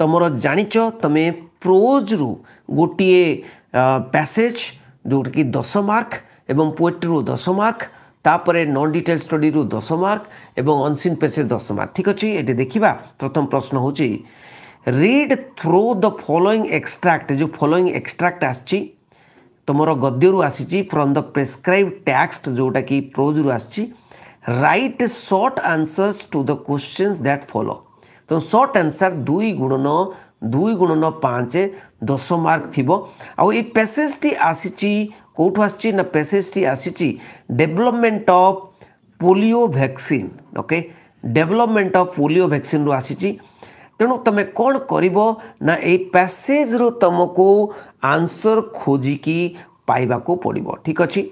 ତମର ଜାଣିଛ ତମେ ପ୍ରୋଜ୍ରୁ ଗୋଟିଏ ପ୍ୟାସେଜ୍ ଯେଉଁଟାକି ଦଶ ମାର୍କ ଏବଂ ପୋଏଟ୍ରିରୁ ଦଶ ମାର୍କ ତାପରେ ନନ୍ ଡିଟେଲ୍ ଷ୍ଟଡ଼ିରୁ ଦଶ ମାର୍କ ଏବଂ ଅନସିନ୍ ପେସେଜ୍ ଦଶ ମାର୍କ ଠିକ୍ ଅଛି ଏଠି ଦେଖିବା ପ୍ରଥମ ପ୍ରଶ୍ନ ହେଉଛି read through the following extract ଯେଉଁ ଫଲୋଇଂ ଏକ୍ସଟ୍ରାକ୍ଟ ଆସିଛି ତୁମର ଗଦ୍ୟରୁ ଆସିଛି ଫ୍ରମ୍ ଦ ପ୍ରେସ୍କ୍ରାଇବ୍ ଟ୍ୟାକ୍ସଟ ଯେଉଁଟାକି ପ୍ରୋଜ୍ରୁ ଆସିଛି write short answers to the questions that follow ତେଣୁ ସର୍ଟ ଆନ୍ସର୍ ଦୁଇ ଗୁଣନ ଦୁଇ ଗୁଣନ ପାଞ୍ଚ ଦଶ ମାର୍କ ଥିବ ଆଉ ଏଇ ପ୍ୟାସେଜ୍ଟି ଆସିଛି କେଉଁଠୁ ଆସିଛି ନା ପ୍ୟାସେଜ୍ଟି ଆସିଛି development of polio vaccine okay development of polio ଭ୍ୟାକ୍ସିନ୍ରୁ ଆସିଛି ତେଣୁ ତୁମେ କ'ଣ କରିବ ନା ଏଇ ପ୍ୟାସେଜ୍ରୁ ତୁମକୁ ଆନ୍ସର୍ ଖୋଜିକି ପାଇବାକୁ ପଡ଼ିବ ଠିକ୍ ଅଛି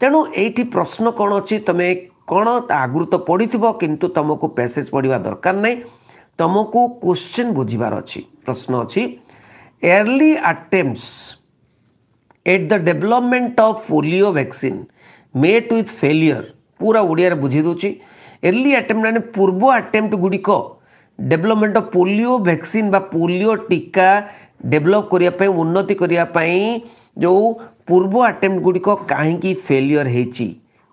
ତେଣୁ ଏଇଠି ପ୍ରଶ୍ନ କ'ଣ ଅଛି ତୁମେ କ'ଣ ଆଗରୁ ତ ପଢ଼ିଥିବ କିନ୍ତୁ ତୁମକୁ ପ୍ୟାସେଜ୍ ପଢ଼ିବା ଦରକାର ନାହିଁ तुमको क्वेश्चन बुझार अच्छी प्रश्न अच्छी early attempts at the development of polio vaccine met with failure पूरा ओडिया बुझेदे एर्ली आटेम्प्ट मैंने पूर्व आटेम्प्ट गुड़िक development of polio vaccine polio टीका डेवलप करने उन्नति करने जो पूर्व आटेम गुड़िक कहीं फेलियर होती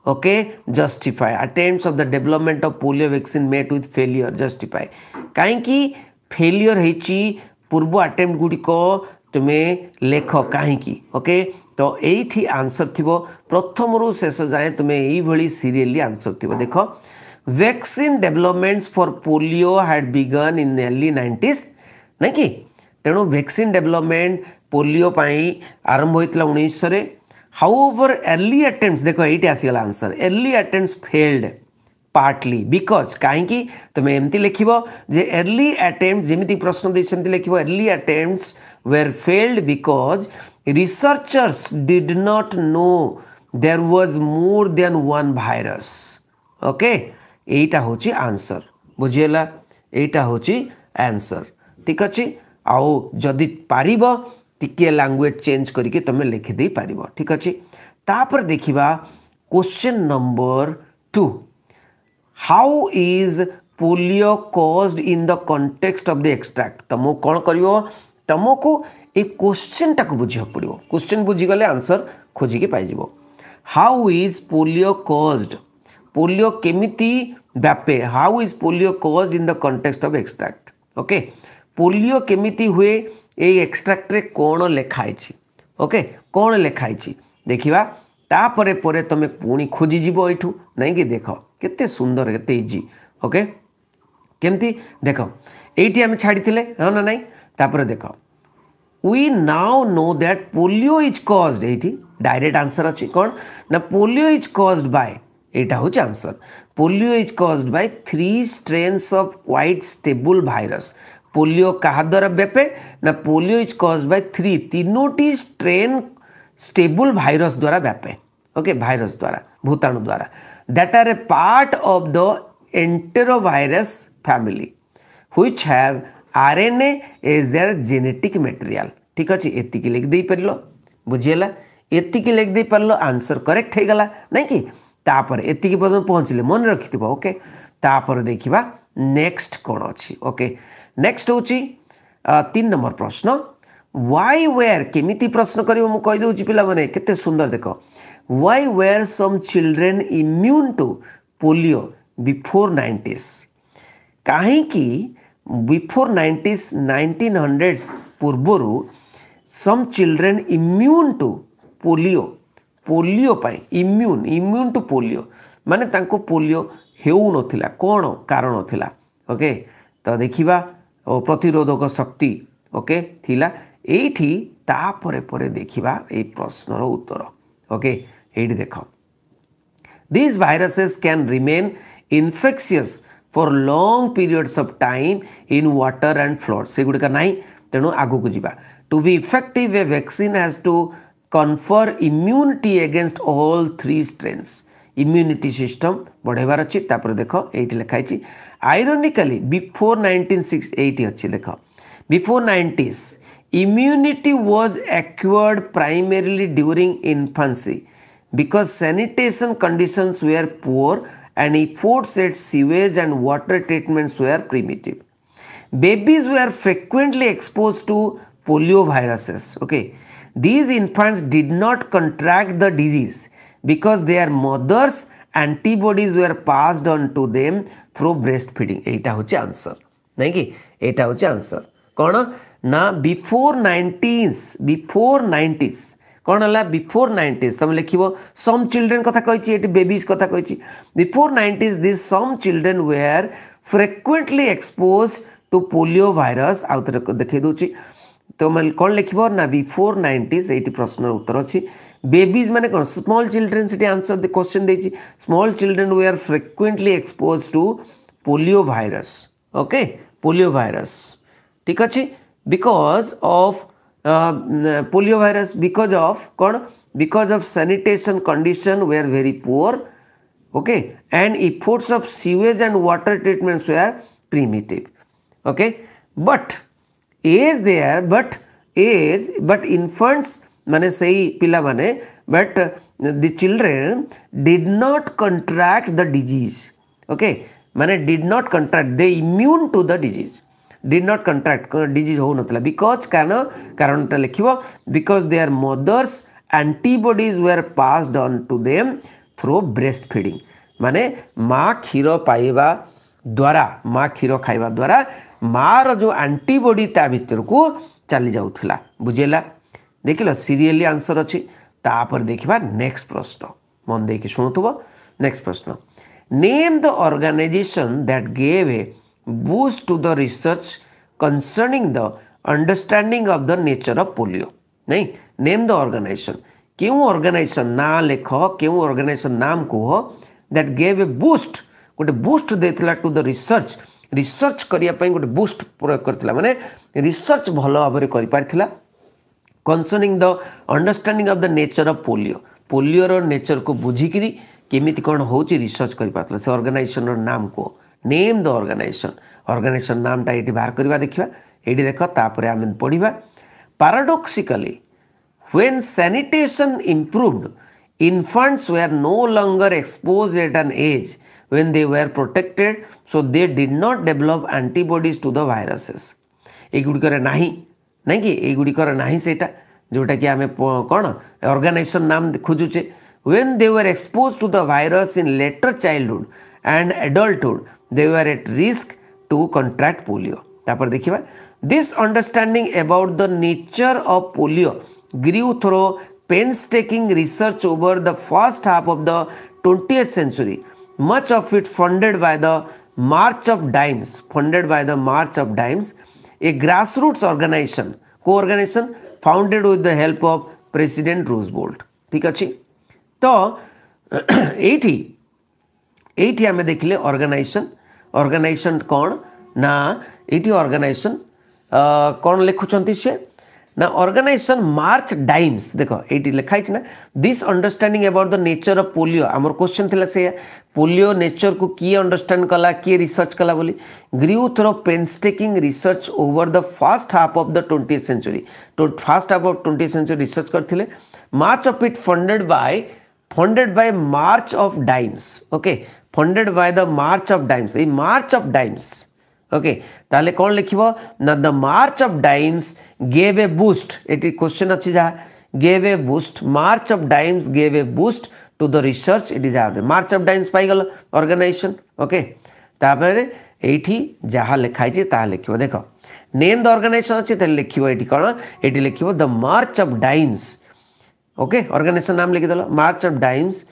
okay justify attempt of the development of polio vaccine met with failure justify कहीं फेलियर हो पूर्व आटेम्प्ट गुड़िक तुम्हें लेख कहीं ओके तो ये आंसर थी प्रथम रु शेष जाए तुम्हें ये सीरीयल आंसर थी देख vaccine developments for polio had begun in early nineties ना कि तेणु वैक्सीन डेवलपमेंट पोलियो आरंभ होता उन्नीस हाउ ओवर एर्ली आटेम देख ये आसगला answer early attempt failed partly because कहीं तुम्हें एमती लिख जे एर्ली आटेम जमी प्रश्न देते लिख early attempt were failed because researchers did not know there was more than one virus okay यहीटा हूँ आंसर बुझेगा यहाँ हूँ आंसर ठीक अच्छे आदि पार टिके लांगुएज चेंज करके तुम लिखिद ठीक अच्छे तापर देखा question number two how is polio caused in the context of the extract तुमको कौन कर तुमको ये क्वेश्चन टाक बुझा पड़ो क्वेश्चन बुझीगले आंसर खोजिक पाइज how is polio caused polio केमी व्यापे how is polio caused in the context of extract okay polio केमी हुए ଏଇ ଏକ୍ସଟ୍ରାକ୍ଟରେ କ'ଣ ଲେଖା ହେଇଛି ଓକେ କ'ଣ ଲେଖା ହେଇଛି ଦେଖିବା ତାପରେ ପରେ ତୁମେ ପୁଣି ଖୋଜିଯିବ ଏଇଠୁ ନାଇଁକି ଦେଖ କେତେ ସୁନ୍ଦର କେତେ ଇଜି ଓକେ କେମିତି ଦେଖ ଏଇଠି ଆମେ ଛାଡ଼ିଥିଲେ ହଁ ନା ନାଇଁ ତାପରେ ଦେଖ we now know that polio is caused ये डायरेक्ट आंसर अच्छी कौन ना पोलियो इज कज्ड बाय यहाँ हूँ answer polio is caused by three strains of quite stable virus polio क्या द्वारा व्यापे ना polio is caused by three तीनोटी स्ट्रेन स्टेबल भाइरस द्वारा व्यापे ओके भाइरस द्वारा भूताणु द्वारा that are a part of the enterovirus family which have R N as their genetic material ठीक अच्छे एति लिखिदे पार एतिक एति लिखिदे पार आंसर करेक्ट हो गला ना कि तापर एति पर्यटन पहुँचले मन रखि ओके देखा नेक्स्ट कौन अच्छी ओके okay. नेक्स्ट हूँ तीन नंबर प्रश्न वाई वेयर केमी प्रश्न कर मुझे पाने के सुंदर देख why were some children immune to polio before nineties कहीं बिफोर नाइंटीज नाइंटीन हंड्रेड्स पूर्वर some children immune to polio polio immune immune to polio माने पोलियो हो कौन कारण थिला ओके तो देखा ଓ ପ୍ରତିରୋଧକ ଶକ୍ତି ଓକେ ଥିଲା ଏଇଠି ତାପରେ ପରେ ଦେଖିବା ଏଇ ପ୍ରଶ୍ନର ଉତ୍ତର ଓକେ ଏଇଠି ଦେଖ these viruses can remain infectious for long periods of time in water and flood ସେଗୁଡ଼ିକ ନାହିଁ ତେଣୁ ଆଗକୁ ଯିବା to be effective a vaccine has to confer immunity against all three strains immunity system ବଢ଼େଇବାର ଅଛି ତାପରେ ଦେଖ ଏଇଠି ଲେଖା ହେଇଛି Ironically, before 1968 ଅଛି before 90s immunity was acquired primarily during infancy because sanitation conditions were poor and efforts at sewage and water treatments were primitive babies were frequently exposed to polio viruses okay these infants did not contract the disease because their mothers antibodies were passed on to them through breast feeding এইটা হচ্ছে answer নাকি এটা হচ্ছে answer କ'ଣ ନା before nineties before nineties କ'ଣ ହେଲା before nineties ତୁମେ ଲେଖିବ ସମ୍ ଚିଲ୍ଡ୍ରେନ୍ କଥା କହିଛି ଏଠି ବେବିଜ୍ କଥା କହିଛି before nineties these some children were frequently expose to polio virus ଆଉ ଥରେ ଦେଖାଇ ଦେଉଛି ତୁମେ କ'ଣ ଲେଖିବ ନା ବିଫୋର୍ ନାଇଣ୍ଟିଜ୍ ଏଇଠି ପ୍ରଶ୍ନର ଉତ୍ତର ଅଛି বেবিজ মানে কোণ স্মল চিলড্রেন সেটি আনসর কোশ্চেন দিয়েছি small children were frequently expose to polio virus okay polio virus ঠিক আছে because of polio virus because of কোণ because of sanitation condition were very poor okay and efforts of sewage and water treatments were primitive okay but is there but is but infants माने से पिला माने but the children did not contract the disease okay माने did not contract they immune to the disease did not contract disease हो नाला because कान कारण लिख because their mothers antibodies were passed on to they through breast feeding माने माँ क्षीर पाइबा द्वारा माँ क्षीर खाइबा द्वारा माँ रो एंटीबॉडी ता भितर को चली जाऊला बुझेला देख लीरीयली आंसर अच्छी तापर देखा नेक्स्ट प्रश्न मन दे देखिए शुणु नेक्स्ट प्रश्न name the organization that gave a boost to the research concerning the understanding of the nature of polio नहीं नेम द ऑर्गेनाइजेशन क्यों ऑर्गेनाइजेशन ना लेख क्यों ऑर्गेनाइजेशन नाम कह दैट गेव ए बुस्ट गोटे बुस्ट दे टू द रिसर्च रिसर्च करने गोटे बुस्ट प्रयोग कर मानने रिसर्च भल भाव में concerning the understanding of the nature of polio पोलियोर नेचर को बुझिकी केमी कौन हो रिसर्च कर से अर्गानाइजेसन नाम को नेम द अर्गानाइजेसन अर्गानाइजेसन नामटा ये बाहर करवा देखा ये देख तापर आम पढ़ा paradoxically when sanitation improved we are no longer expose at an age when they were protected so they did not develop antibodies to the viruses युड़िक नहीं कि युड़िकर ना से जोटा कि आम कौन अर्गानाइजेसन नाम खोजुचे when they were expose to the virus in later childhood and adulthood they are at risk to contract polio तापर देखा this understanding about the nature of polio grew through painstaking research over the first half of the twenty century much of it funded by the March of Dimes funded by the March of Dimes a grass roots organization को organization founded with the help of president Roosevelt ठीक अच्छे तो ये आम देखने organisation organisation कौन ना ये अर्गानाइजेसन कौन लिखुंस ना ऑर्गेनाइजेशन मार्च डाइम्स देखो ये लिखाई ना this understanding about the nature of polio आम क्वेश्चन थी से पोलियो नेचर को किए अंडरस्टैंड कला किए रिसर्च कला बोली grew through painstaking research over the first half of the twenty century first half of twenty century research करते much of it funded by funded by March of Dimes okay funded by the March of Dimes ये March of Dimes okay ताले कौन लिख the March of Dimes gave a boost ये question अच्छी जहाँ gave a boost March of Dimes gave a boost to the research it is March of Dimes पाईल organization okay ये जहाँ लिखाई लिख देख नेम द अर्गानाइजेसन अच्छे लिख ये कौन ये लिख the March of Dimes okay organization नाम लिखीद March of Dimes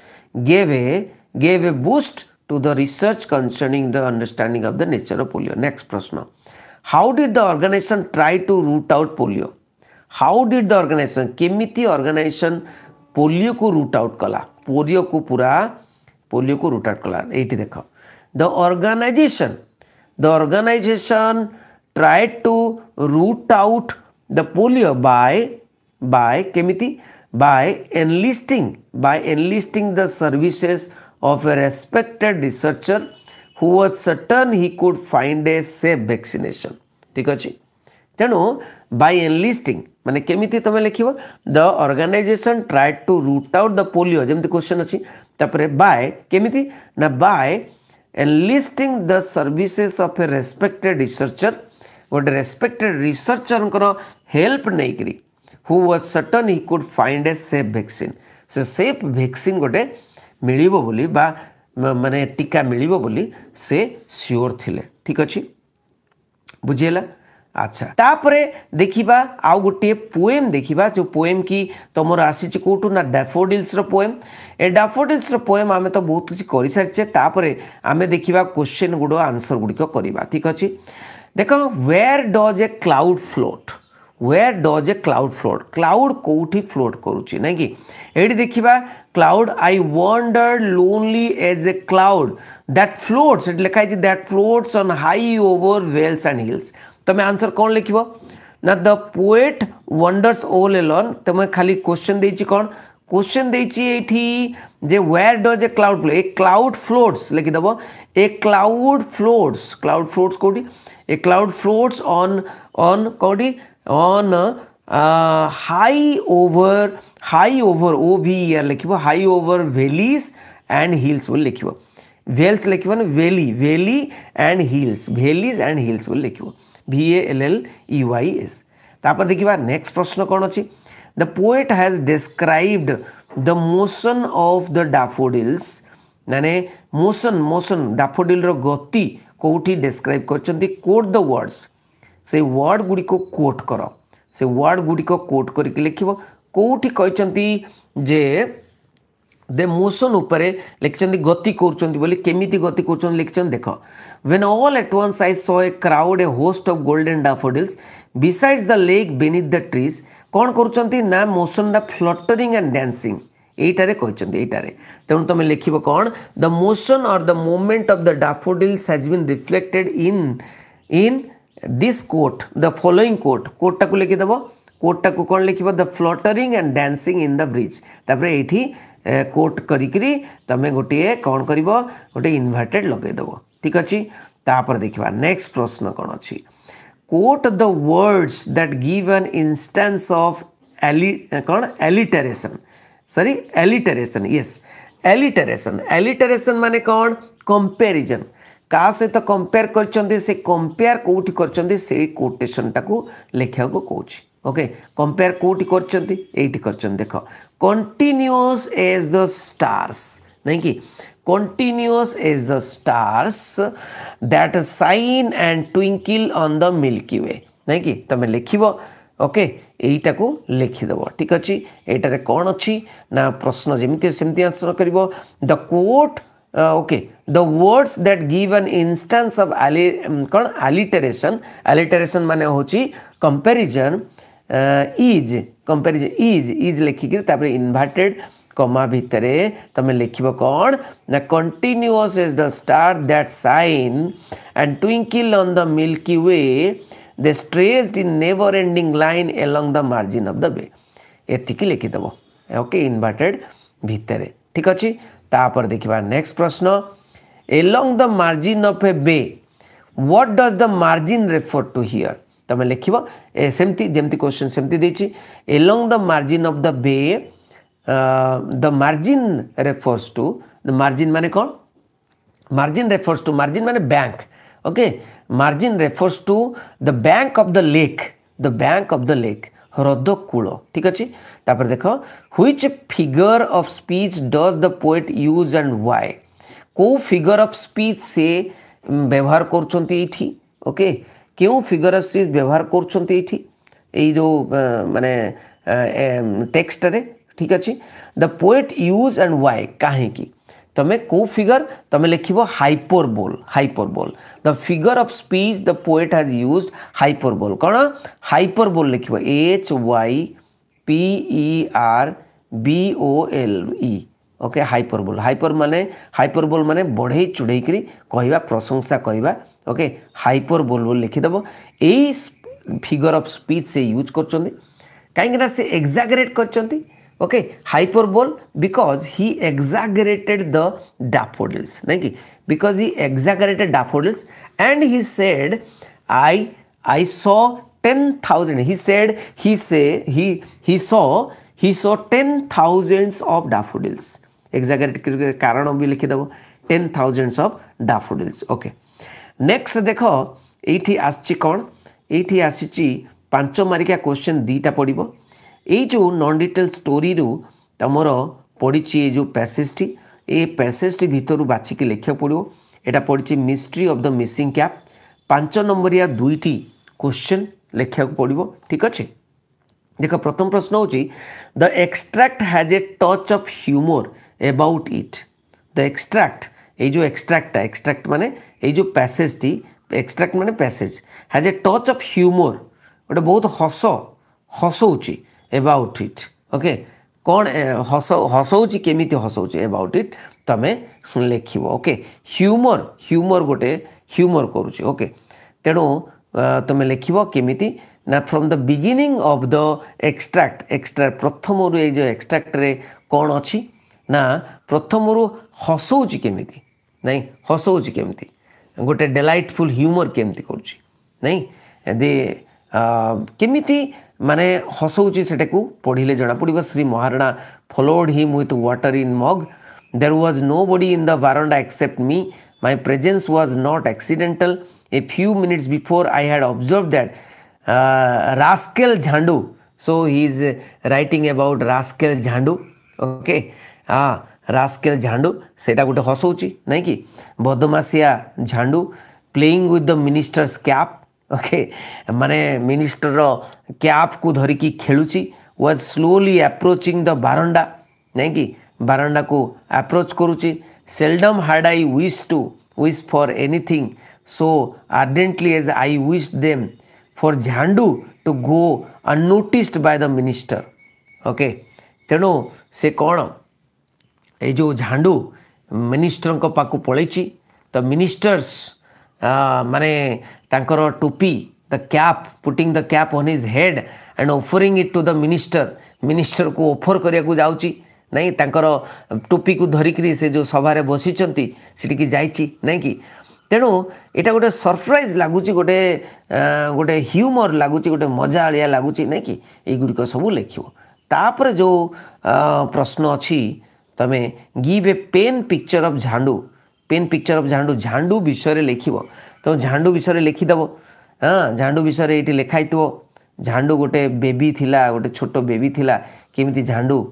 gave a gave a boost to the research concerning the understanding of the nature of polio. Next Prashna. How did the organization try to root out polio? How did the organization, केमिति organization polio को root out कला polio को पूरा polio को root out कला ये देख the organization the organization tried to root out the polio by by केमिति by enlisting by enlisting the services of a respected researcher who was certain he could find a safe vaccination ठीक अच्छे तेणु बै enlisting मैंने केमी तुम लिख the organization tried to root out the polio जमी question अच्छी बाय केमी ना by enlisting the services of a respected researcher गोटे रेस्पेक्टेड रिसर्चर हेल्प नहीं करी who was certain he could find a safe vaccine से सेफ भैक्सीन गोटे ମିଳିବ ବୋଲି ବା ମାନେ ଟୀକା ମିଳିବ ବୋଲି ସେ ସିଓର୍ ଥିଲେ ଠିକ୍ ଅଛି ବୁଝିହେଲା ଆଚ୍ଛା ତାପରେ ଦେଖିବା ଆଉ ଗୋଟିଏ ପୋଏମ୍ ଦେଖିବା ଯେଉଁ ପୋଏମ୍ କି ତୁମର ଆସିଛି କେଉଁଠୁ ନା ଡାଫୋଡିଲ୍ସର ପୋଏମ୍ ଏ ଡାଫୋଡିଲ୍ସର ପୋଏମ୍ ଆମେ ତ ବହୁତ କିଛି କରିସାରିଛେ ତାପରେ ଆମେ ଦେଖିବା କୋଶ୍ଚିନ୍ ଗୁଡ଼ିକ ଆନ୍ସର୍ ଗୁଡ଼ିକ କରିବା ଠିକ୍ ଅଛି ଦେଖ where does a cloud float where does a cloud float cloud କେଉଁଠି ଫ୍ଲୋଟ୍ କରୁଛି ନାଇଁ କି ଏଇଠି ଦେଖିବା क्लाउड आई वर lonely as a cloud that floats at लिखाई थी that floats on high over vales and hills तुम्हें आंसर कौन लिखो ना the poet wanders all alone तुम्हें खाली क्वेश्चन देची कौन क्वेश्चन देची जे where does a cloud flow a cloud floats लिखिदेव ए क्लाउड फ्लोट्स क्लाउड फ्लोट्स कौटी a cloud floats on on कौटी on high over high over O V R लिख high over valleys and hills बोल लिख vales लिख valley valley and hills valleys and hills बोल लिख V L L E Y S तापर देखा next प्रश्न कौन अच्छी the poet has described the motion of the daffodils मैंने मोशन मोशन डाफोडिल गति कौटी डेस्क्राइब करोट द वर्ड्स से वर्ड गुड़िक कोट कर से वर्ड गुड़िक कोट करके लिख कौटी कहते जे दे मोशन उपरे लिखिं गति करमी गति कर लिखिं देख when all at once I saw a crowd a host of golden daffodils besides the lake beneath the trees कौन कर motion the fluttering and dancing यार कहते तेणु तुम लिख द मोशन और the movement of the daffodils has been reflected in in this quote the following quote कोर्टा को लिखिदेव कोटा को कौन लिख the fluttering and dancing in the breeze तापर ये कोट करी तुम्हें गोटे कौन कर गोटे इनभर्टेड लगेद ठीक अच्छे तापर देखा नेक्स्ट प्रश्न कौन अच्छी quote the words that give an instance of alli कौन एलिटेरेसन सरी एलिटेरेसन येस एलिटेरेसन एलिटेरेसन मान कौन कंपेरिजन का सहित कंपेयर कर करोटेसन टाक लिखा कौन ओके कंपेयर कौटी कर देख कंटिन्यूस एज द स्टार्स नहीं कि continuous as the stars that shine and twinkle on the Milky Way नहीं कि तुम लिख ओके यहीटा को लिखिदेव ठीक अच्छे यार कौन अच्छी ना प्रश्न जमी आंसर कर the quote okay the words that give an instance of alli कौन आलिटेरेसन आलिटेरेसन मान हूँ comparison is comparison is is ଲେଖିକିରି ତାପରେ ଇନଭର୍ଟେଡ଼୍ କମା ଭିତରେ ତୁମେ ଲେଖିବ କ'ଣ ନା continuous as the star that shine and twinkle on the Milky Way they stretched in never ending line along the margin of the way ଏତିକି ଲେଖିଦେବ okay ଇନଭର୍ଟେଡ଼୍ ଭିତରେ ଠିକ୍ ଅଛି ତାପରେ ଦେଖିବା ନେକ୍ସଟ ପ୍ରଶ୍ନ along the margin of a bay what does the margin refer to here तुम लिख सेमती क्वेश्चन सेमती along the margin of the bay the margin refers to the margin मान कौन मार्जिन रेफर्स टू मार्जिन मान bank okay margin refers to the bank of the lake the bank of the lake ह्रदकूल ठीक अच्छे तापर देख which figure of speech does the poet use and Y को figure of speech से व्यवहार करके क्यों फिगर अफ स्पीच व्यवहार कर जो मानने टेक्सटे ठीक अच्छे the poet use and why कहीं तुम्हें कौ फिगर तुम लिख hyperbole the figure of speech the poet has use hyperbole कौन हाइपर बोल लिख H Y P E R B O L okay hyperbole hyper मान बोल मान बढ़े चुड़ेक कह प्रशंसा कहवा ओके हाइपर बोल बोल लिखिदेव यही फिगर अफ स्पीच से यूज कर कहीं से एक्जागरेट करके हाइपर बोल बिकज हि एक्जागरेटेड द डाफोडल्स नहीं कि because he एक्जागरेटेड डाफोडल्स and he said I आई स टेन थाउजेंड हि सेड हि से हि स हि saw ten thousands of daffodils exaggerate कारण भी लिखिदेव ten thousands of daffodils okay next ଦେଖ ଏଇଠି ଆସିଛି କ'ଣ ଏଇଠି ଆସିଛି ପାଞ୍ଚ ମାରିକା କୋଶ୍ଚିନ୍ ଦୁଇଟା ପଡ଼ିବ ଏଇ ଯେଉଁ ନନ୍ ଡିଟେଲ୍ ଷ୍ଟୋରିରୁ ତୁମର ପଡ଼ିଛି ଏ ଯେଉଁ ପ୍ୟାସେଜଟି ଏ ପ୍ୟାସେଜଟି ଭିତରୁ ବାଛିକି ଲେଖିବାକୁ ପଡ଼ିବ ଏଇଟା ପଡ଼ିଛି mystery of the missing cap ପାଞ୍ଚ ନମ୍ବରିଆ ଦୁଇଟି କୋଶ୍ଚିନ୍ ଲେଖିବାକୁ ପଡ଼ିବ ଠିକ୍ ଅଛି ଦେଖ ପ୍ରଥମ ପ୍ରଶ୍ନ ହେଉଛି the extract has a touch of humour about it the extract ଏଇ ଯେଉଁ ଏକ୍ସଟ୍ରାକ୍ଟଟା ଏକ୍ସଟ୍ରାକ୍ଟ ମାନେ এই ଯେଉଁ ପ୍ୟାସେଜ୍ଟି ଏକ୍ସଟ୍ରାକ୍ଟ ମାନେ passage has a touch of humour ଗୋଟେ ବହୁତ ହସ ହସଉଛି ଏବାଉଟ୍ ଇଟ୍ ଓକେ କ'ଣ ହସ ହସଉଛି କେମିତି ହସଉଛି ଏବାଉଟ୍ ଇଟ୍ ତୁମେ ଲେଖିବ ଓକେ ହ୍ୟୁମର୍ ହ୍ୟୁମର୍ ଗୋଟେ ହ୍ୟୁମର୍ କରୁଛି ଓକେ ତେଣୁ ତୁମେ ଲେଖିବ କେମିତି ନା from the beginning of the extract extract ପ୍ରଥମରୁ ଏଇ ଯେଉଁ ଏକ୍ସଟ୍ରାକ୍ଟରେ କ'ଣ ଅଛି ନା ପ୍ରଥମରୁ ହସଉଛି କେମିତି ନାଇଁ ହସଉଛି କେମିତି ଗୋଟେ ଡେଲାଇଟଫୁଲ୍ ହ୍ୟୁମର୍ କେମିତି କରୁଛି ନାଇଁ ଦି କେମିତି ମାନେ ହସଉଛି ସେଟାକୁ ପଢ଼ିଲେ ଜଣାପଡ଼ିବ Shri Maharana followed him with water in mug there was nobody in the veranda except me my presence was not accidental a few minutes before I had observed that uh, Rascal Jhandu, so he is writing about Rascal Jhandu, okay, ah, rascal Jhandu से गोटे हसौच नहीं कि बदमाशिया Jhandu playing with the ministers क्या okay मान minister cap को धरिकी खेलुची was slowly approaching the veranda नहीं कि बारंडा को अप्रोच करुची seldom had I wish to wish for anything so ardently as I wish them for Jhandu to go unnoticed by the minister okay तेणु से कौन जो झाड़ू मिनिस्टर पाक पलि तो मिनिस्टर्स माने मानने टोपी the cap putting the cap on his head and offering it to the minister minister को ऑफर करने को जाऊँगी नहीं टोपी को धरिकी से जो सभा बसीच्ची नहीं कि तेणु यहाँ गोटे सरप्राइज लगुच गोटे गोटे ह्यूमर लगुच गोटे मजाआ लगुच नहीं कि युड़िक सब लेख जो प्रश्न अच्छी तुम give a pen picture of Jhandu pen picture of Jhandu Jhandu विषय लेख तुम झाडू विषय लिखिदेव हाँ झाडू विषय ये लिखाई थो झाडू गोटे बेबी थी गोटे छोट बेबी थी किमी झाडू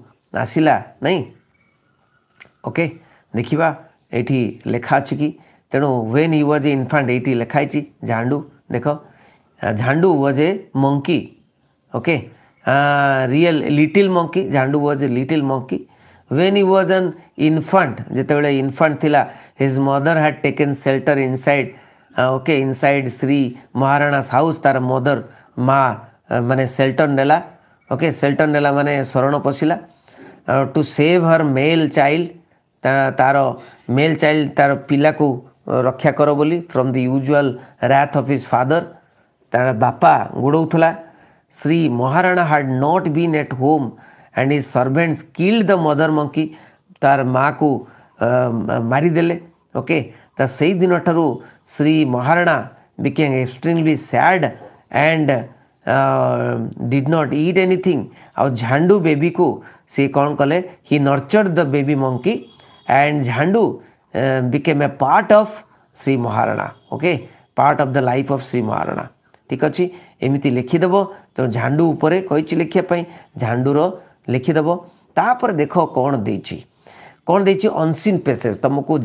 आसला नहीं ओके देखा ये लेखा अच्छी कि तेणु when you was a infant ये लिखाई झाडू देख Jhandu was a monkey okay real little monkey Jhandu was a little monkey when you was an infant जिते बड़े इनफंट थी his mother had taken shelter in inside okay in inside Shri Maharana house तार mother माँ मान shelter नेला ओके सेल्टर नेला मान शरण पशिला to save her male child तार मेल चाइल्ड तार पा को रक्षा कर बोली from the usual wrath of his father तार बापा गुड़ौला Shri Maharana had not been at home and his servants killed the mother monkey तार माँ को मारीदे ओके तो त दिन ठार् Shri Maharana became extremely sad and did not eat anything आउ झांडू बेबी को सी कौन कले he nurtured the baby monkey and Jhandu became a part of Shri Maharana okay part of the life of Shri Maharana ठीक अच्छे एमती लिखिदेव तो झांडू उपर लिखापी झांडूर लिखिदेव तापर देख कौन दे कौन दे अनसीन पेसेज तुमको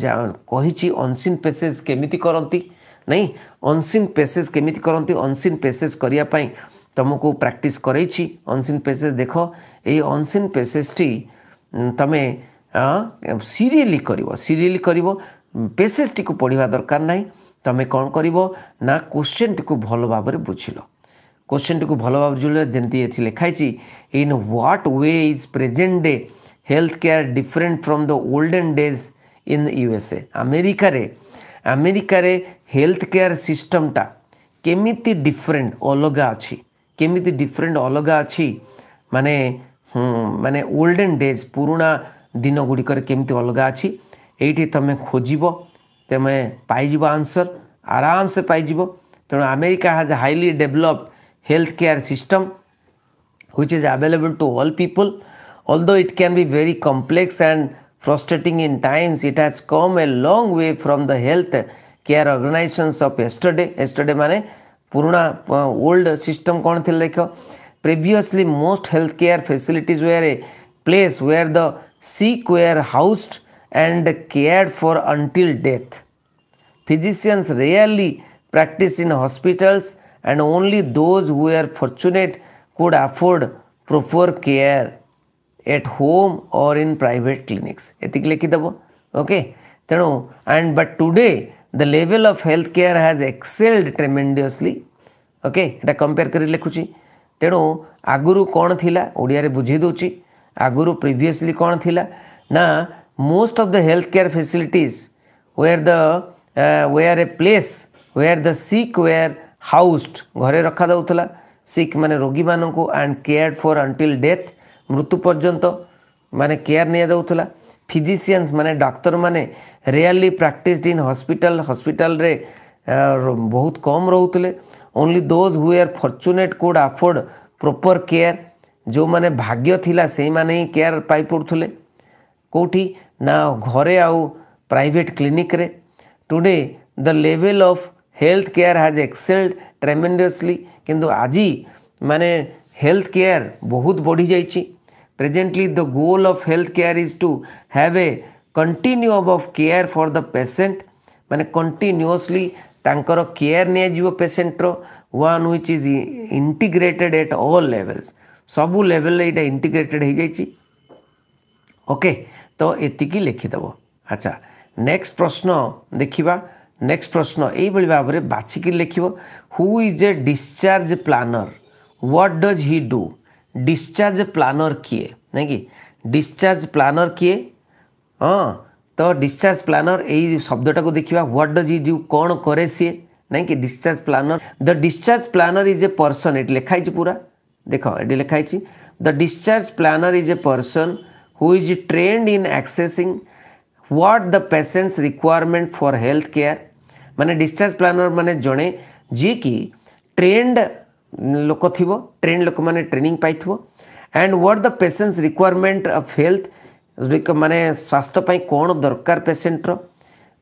कही अनसीन पेसेज केमी करती नहीं अनसीन पेसेज केमी करती अनसीन पेसेज करने तुमको प्राक्टिस कराई पेसेज देख यनसीन पेसेजटी तुम सीरीयली कर सीरीयली कर पेसेज टी पढ़ा दरकार ना तुम कौन कर क्वेश्चन टी भल भाव बुझ କୋଶ୍ଚିନ୍ଟିକୁ ଭଲ ଭାବରେ ଯେମିତି ଏଠି ଲେଖା ହେଇଛି in what way is present day health care different from the olden days in U S A ଆମେରିକାରେ ଆମେରିକାରେ ହେଲ୍ଥ କେୟାର ସିଷ୍ଟମଟା କେମିତି ଡିଫରେଣ୍ଟ ଅଲଗା ଅଛି କେମିତି ଡିଫରେଣ୍ଟ ଅଲଗା ଅଛି ମାନେ ମାନେ ଓଲ୍ଡେନ୍ ଡେଜ୍ ପୁରୁଣା ଦିନ ଗୁଡ଼ିକରେ କେମିତି ଅଲଗା ଅଛି ଏଇଠି ତୁମେ ଖୋଜିବ ତୁମେ ପାଇଯିବ ଆନ୍ସର ଆରାମସେ ପାଇଯିବ ତେଣୁ America has highly develop healthcare system which is available to all people. Although it can be very complex and frustrating in times, it has come a long way from the health care organizations of yesterday. Yesterday, mane puruna uh, old system kon thil dekho. Previously, most healthcare facilities were a place where the sick were housed and cared for until death. Physicians rarely practiced in hospitals and only those who are fortunate could afford proper care at home or in private clinics. etik लेखी dabo okay? तेणु and but today the level of health care has excelled tremendously, okay? eta compare kari chi लेखुची, aguru kon thila odia re bujhi dou chi aguru previously kon thila na most of the health care facilities where the uh, where a place where the sick were housed घरे रखा जाऊला sick मैंने रोगी मान and care for until death मृत्यु पर्यंत मैंने care निया फिजिशियंस मैंने डाक्तर मैंने rarely practice in hospital hospital बहुत कम रोते only those who are fortunate could afford proper care जो मैंने भाग्य थिला से मैंने ही केयर पाई कोठी ना घरे आउ प्राइवेट क्लिनिक रे today the level of health care has excelled tremendously कि आज मान हेल्थ केयर बहुत बढ़ी जा presently the goal of health care is to have a continuum of care for the patient मैंने कंटिन्यूसली केयर निजी पेसेंटर one which is integrated at all levels सब लेवल ये इंटीग्रेटेड हो जाए ओके तो ये लिखिदेव अच्छा नेक्स्ट प्रश्न देखा नेक्स्ट प्रश्न ये भाव में बाछिक लिख who is a discharge planner what does he do discharge planner किए नहीं कि डिस्चार्ज प्लानर किए हाँ तो डिस्चार्ज प्लानर यही शब्दा को देखा व्हाट डज ही डू कौन कै सी नहीं कि discharge planner the discharge planner is a person ये लिखाई पूरा देख ये लिखाई the discharge planner is a person who is trained in assessing what the patients requirement for health care ମାନେ ଡିସଚାର୍ଜ ପ୍ଲାନର୍ମାନେ ଜଣେ ଯିଏକି ଟ୍ରେଣ୍ଡ ଲୋକ ଥିବ ଟ୍ରେଣ୍ଡ ଲୋକମାନେ ଟ୍ରେନିଂ ପାଇଥିବ and what the patients requirement of health ମାନେ ସ୍ୱାସ୍ଥ୍ୟ ପାଇଁ କ'ଣ ଦରକାର ପେସେଣ୍ଟର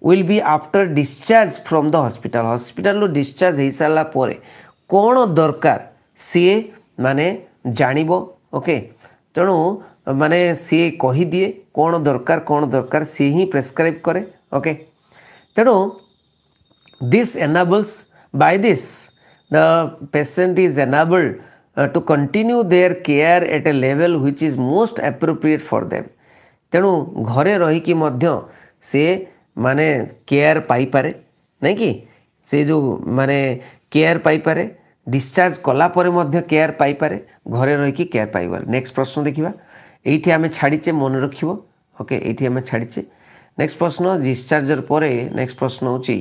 will be after discharge from the hospital ହସ୍ପିଟାଲରୁ ଡିସଚାର୍ଜ ହୋଇସାରିଲା ପରେ କ'ଣ ଦରକାର ସିଏ ମାନେ ଜାଣିବ ଓକେ ତେଣୁ ମାନେ ସିଏ କହିଦିଏ କ'ଣ ଦରକାର କ'ଣ ଦରକାର ସିଏ ହିଁ ପ୍ରେସ୍କ୍ରାଇବ୍ କରେ ଓକେ ତେଣୁ This enables, by this, the patient is enabled uh, to continue their care at a level which is most appropriate for them. ତେଣୁ ଘରେ ରହିକି ମଧ୍ୟ ସେ ମାନେ କେୟାର ପାଇପାରେ ନାଇଁ କି ସେ ଯେଉଁ ମାନେ କେୟାର ପାଇପାରେ ଡିସଚାର୍ଜ କଲା ପରେ ମଧ୍ୟ କେୟାର ପାଇପାରେ ଘରେ ରହିକି କେୟାର ପାଇପାରେ ନେକ୍ସଟ ପ୍ରଶ୍ନ ଦେଖିବା ଏଇଠି ଆମେ ଛାଡ଼ିଛେ ମନେ ରଖିବ ଓକେ ଏଇଠି ଆମେ ଛାଡ଼ିଛେ ନେକ୍ସଟ ପ୍ରଶ୍ନ ଡିସଚାର୍ଜର ପରେ ନେକ୍ସଟ ପ୍ରଶ୍ନ ହେଉଛି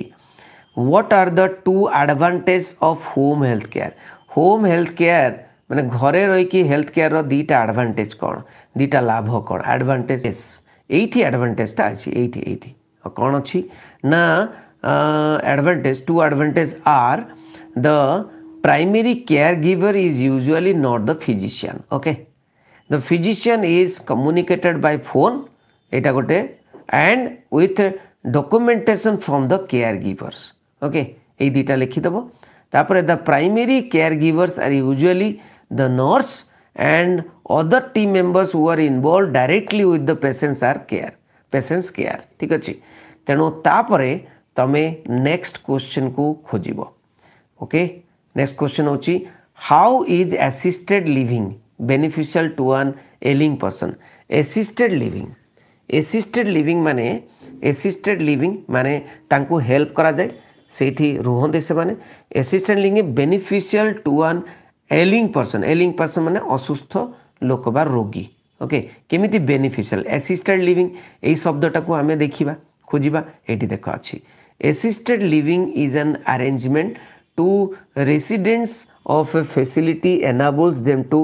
what are the two advantage of home health care home health care ମାନେ ଘରେ ରହିକି ହେଲ୍ଥ କେୟାରର ଦୁଇଟା ଆଡ଼ଭାଣ୍ଟେଜ୍ କ'ଣ ଦୁଇଟା ଲାଭ କ'ଣ ଆଡ଼ଭାଣ୍ଟେଜେସ୍ ଏଇଠି ଆଡ଼ଭାଣ୍ଟେଜ୍ଟା ଅଛି ଏଇଠି ଏଇଠି ଆଉ କ'ଣ ଅଛି ନା advantage two advantage are the primary care giver is usually not the physician okay the physician is communicated by phone ଏଇଟା ଗୋଟେ and with documentation from the care givers okay यही दुटा लिखिदेव तापर the primary care givers are usually the nurse and other team members who are involve directly with the patients or care patients care ठीक अच्छे तेणु तापर तुम्हें next question को खोज ओके नेक्स्ट क्वेश्चन हूँ how is assisted living beneficial to an ailing person assisted living assisted living मान assisted living मानने हेल्प करा जाए ସେଇଠି ରୁହନ୍ତି ସେମାନେ ଏସିଷ୍ଟାଣ୍ଟ ଲିଙ୍ଗ ବେନିଫିସିଆଲ୍ ଟୁ ଆନ୍ ଏଲିଂ ପର୍ସନ୍ ଏଲିଂ ପର୍ସନ୍ ମାନେ ଅସୁସ୍ଥ ଲୋକ ବା ରୋଗୀ ଓକେ କେମିତି ବେନିଫିସିଆଲ୍ ଏସିଷ୍ଟେଡ଼ ଲିଭିଂ ଏଇ ଶବ୍ଦଟାକୁ ଆମେ ଦେଖିବା ଖୋଜିବା ଏଇଠି ଦେଖ ଅଛି assisted living is an arrangement to residents of a facility enables them to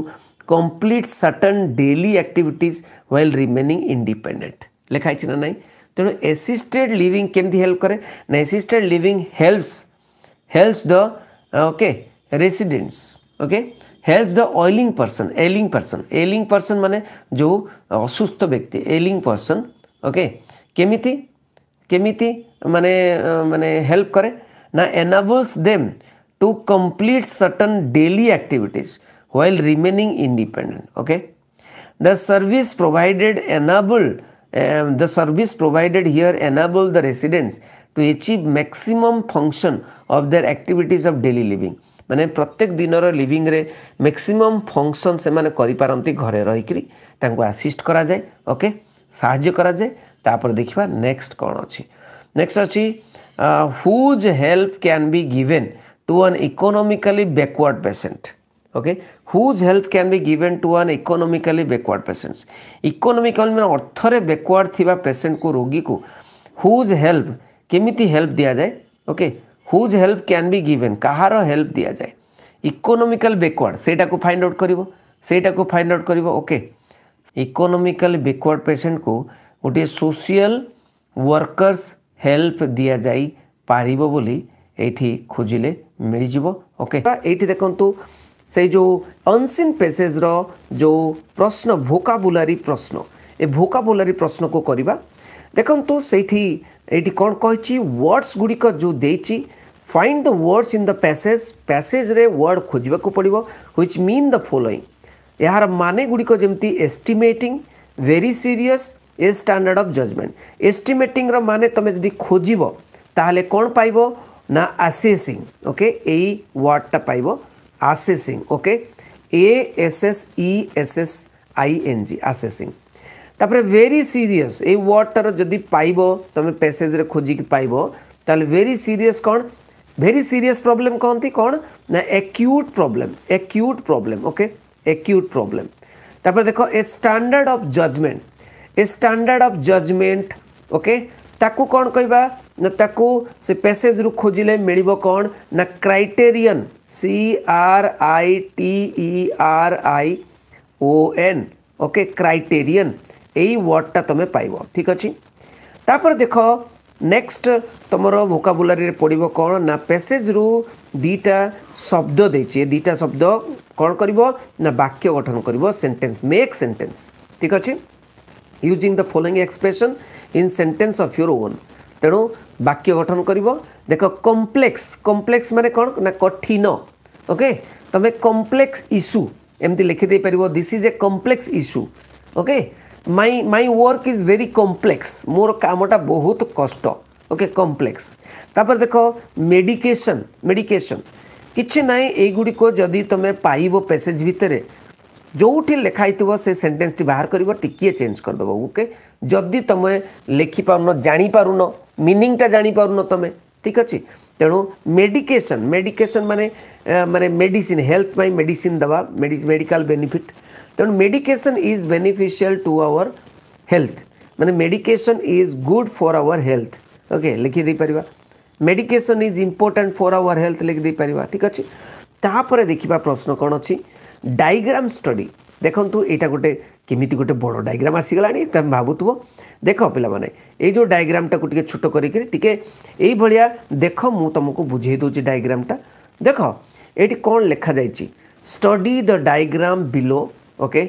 complete certain daily activities while remaining independent ଲେଖା ହେଇଛି ନା ନାହିଁ तेणु एसीस्टेड लिविंग केमती हेल्प कै ना assisted living helps helps the okay residents okay help the ailing person ailing person ailing person मान जो असुस्थ व्यक्ति एलिंग पर्सन ओके केमी केमी मान मैंने हेल्प कै ना enables them to complete certain daily activities while remaining independent okay the service provided enabled um, the service provided here enable the residents to achieve maximum function of their activities of daily living ମାନେ ପ୍ରତ୍ୟେକ ଦିନର ଲିଭିଂରେ maximum function ସେମାନେ କରିପାରନ୍ତି ଘରେ ରହିକରି ତାଙ୍କୁ assist କରାଯାଏ okay ସାହାଯ୍ୟ କରାଯାଏ ତାପରେ ଦେଖିବା ନେକ୍ସଟ କ'ଣ ଅଛି ନେକ୍ସଟ ଅଛି whose help can be given to an economically backward patient okay whose help can be given to one economically backward patients economically मैं अर्थर बैकवर्ड थिबा पेसेंट को रोगी को हुज हेल्प केमी हेल्प दि जाए ओके whose help can be given कहार हेल्प दि जाए इकोनोमिकल बैकवर्ड सेटा फाइंड आउट कर सेटा को फाइंड आउट करिवो ओके इकोनोमिकली बैकवर्ड पेसेंट को गोटे सोशल वर्कर्स हेल्प दि जाई पार बोली ये खोजिले मिलिजिवो ओके एठी देखंतु से जो अनसीन पेसेजर जो प्रश्न भोकाबुलारी प्रश्न ए भोकाबुलारी प्रश्न को करवा देखु से कौन कही वर्ड्स गुड़िक जो दे find the words in the passage passage रे वर्ड खोजा को पड़ो ह्विच मीन द फलोईंग यार माने गुड़िक estimating very serious a standard of judgement estimating माने तुम जब खोजे कौन पाइब ना आसेसींग ओके यही वर्डटा पाइबा assessing okay a S s e s s i n g assessing तापर वेरी सीरीयस ए वाटर जदि पाइब तुम पैसेज खोजिक पाइब वेरी सीरीयस कौन भेरी सीरीयस प्रोब्लेम कहती कौन ना acute problem acute problem okay acute problem तापर देख a standard of judgement a standard of judgement okay कौन कह पैसेज रु खोजिले मिल कौन ना criterion C R I T E R I O N okay criterion এই ওয়ার্ডটা তুমি পাইব ঠিক আছে তাপরে দেখ নেক্সট তোমার ভোকাবুলারি পড়ব কোণ না প্যাসেজ রু দুইটা শব্দ দিয়েছি এ দুইটা শব্দ কোণ করব না বাক্য গঠন করব সেন্টেন্স মেক সেন্টেন্স ঠিক আছে using the following expression in sentence of your own তেণু वाक्य गठन कर देख कम्प्लेक्स कम्प्लेक्स मान कौन ना कठिन ओके तुम्हें कम्प्लेक्स इश्यू एमती लिखिद this is a complex issue okay my my work is very complex मोर कामटा बहुत कष्ट ओके कम्प्लेक्स तापर देख मेडिकेसन मेडिकेसन किसी ना युड़क जदि तुम पाइब पेसेज भितर जो लिखाई थे टी बाहर करेंज करदेव ओके जदि तुम्हें लिखिपार जापार मिनिंगटा जाप तुम ठीक अच्छे तेणु मेडिकेसन मेडिकेसन मान मान मेडिसीन हेल्थ पर मेडिसीन दवा मेडिकाल बेनिफिट तेणु medication is beneficial to our health मैंने medication is good for our health okay लिखीदे पार medication is important for our health लिखिदे पार ठीक अच्छे तापर देखा प्रश्न कौन अच्छी डायग्राम स्टडी ଦେଖନ୍ତୁ ଏଇଟା ଗୋଟେ କେମିତି ଗୋଟେ ବଡ଼ ଡାଇଗ୍ରାମ୍ ଆସିଗଲାଣି ତମେ ଭାବୁଥିବ ଦେଖ ପିଲାମାନେ ଏଇ ଯେଉଁ ଡାଇଗ୍ରାମଟାକୁ ଟିକେ ଛୋଟ କରିକିରି ଟିକେ ଏଇଭଳିଆ ଦେଖ ମୁଁ ତୁମକୁ ବୁଝାଇ ଦେଉଛି ଡାଇଗ୍ରାମଟା ଦେଖ ଏଇଠି କ'ଣ ଲେଖାଯାଇଛି study the diagram below okay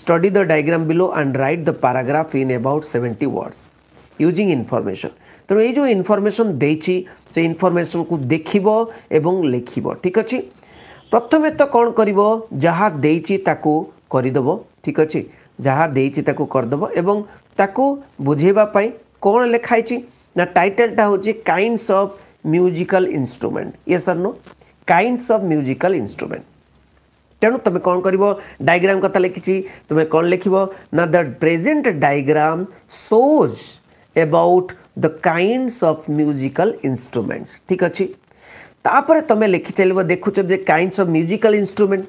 study the diagram below and write the paragraph in about seventy words using information ତେଣୁ ଏଇ ଯେଉଁ ଇନଫର୍ମେସନ୍ ଦେଇଛି ସେ ଇନଫର୍ମେସନ୍କୁ ଦେଖିବ ଏବଂ ଲେଖିବ ଠିକ୍ ଅଛି ପ୍ରଥମେ ତ କ'ଣ କରିବ ଯାହା ଦେଇଛି ତାକୁ କରିଦେବ ଠିକ୍ ଅଛି ଯାହା ଦେଇଛି ତାକୁ କରିଦେବ ଏବଂ ତାକୁ ବୁଝେଇବା ପାଇଁ କ'ଣ ଲେଖା ହେଇଛି ନା ଟାଇଟେଲ୍ଟା ହେଉଛି kinds of musical instrument yes are no kinds of musical instrument ତେଣୁ ତୁମେ କ'ଣ କରିବ ଡାଇଗ୍ରାମ୍ କଥା ଲେଖିଛି ତୁମେ କ'ଣ ଲେଖିବ ନା the present diagram shows about the kinds of musical instruments ଠିକ୍ ଅଛି ତାପରେ ତୁମେ ଲେଖିଚାଲିବ ଦେଖୁଛ ଯେ କାଇଣ୍ଡସ୍ ଅଫ୍ ମ୍ୟୁଜିକାଲ୍ ଇନ୍ଷ୍ଟ୍ରୁମେଣ୍ଟ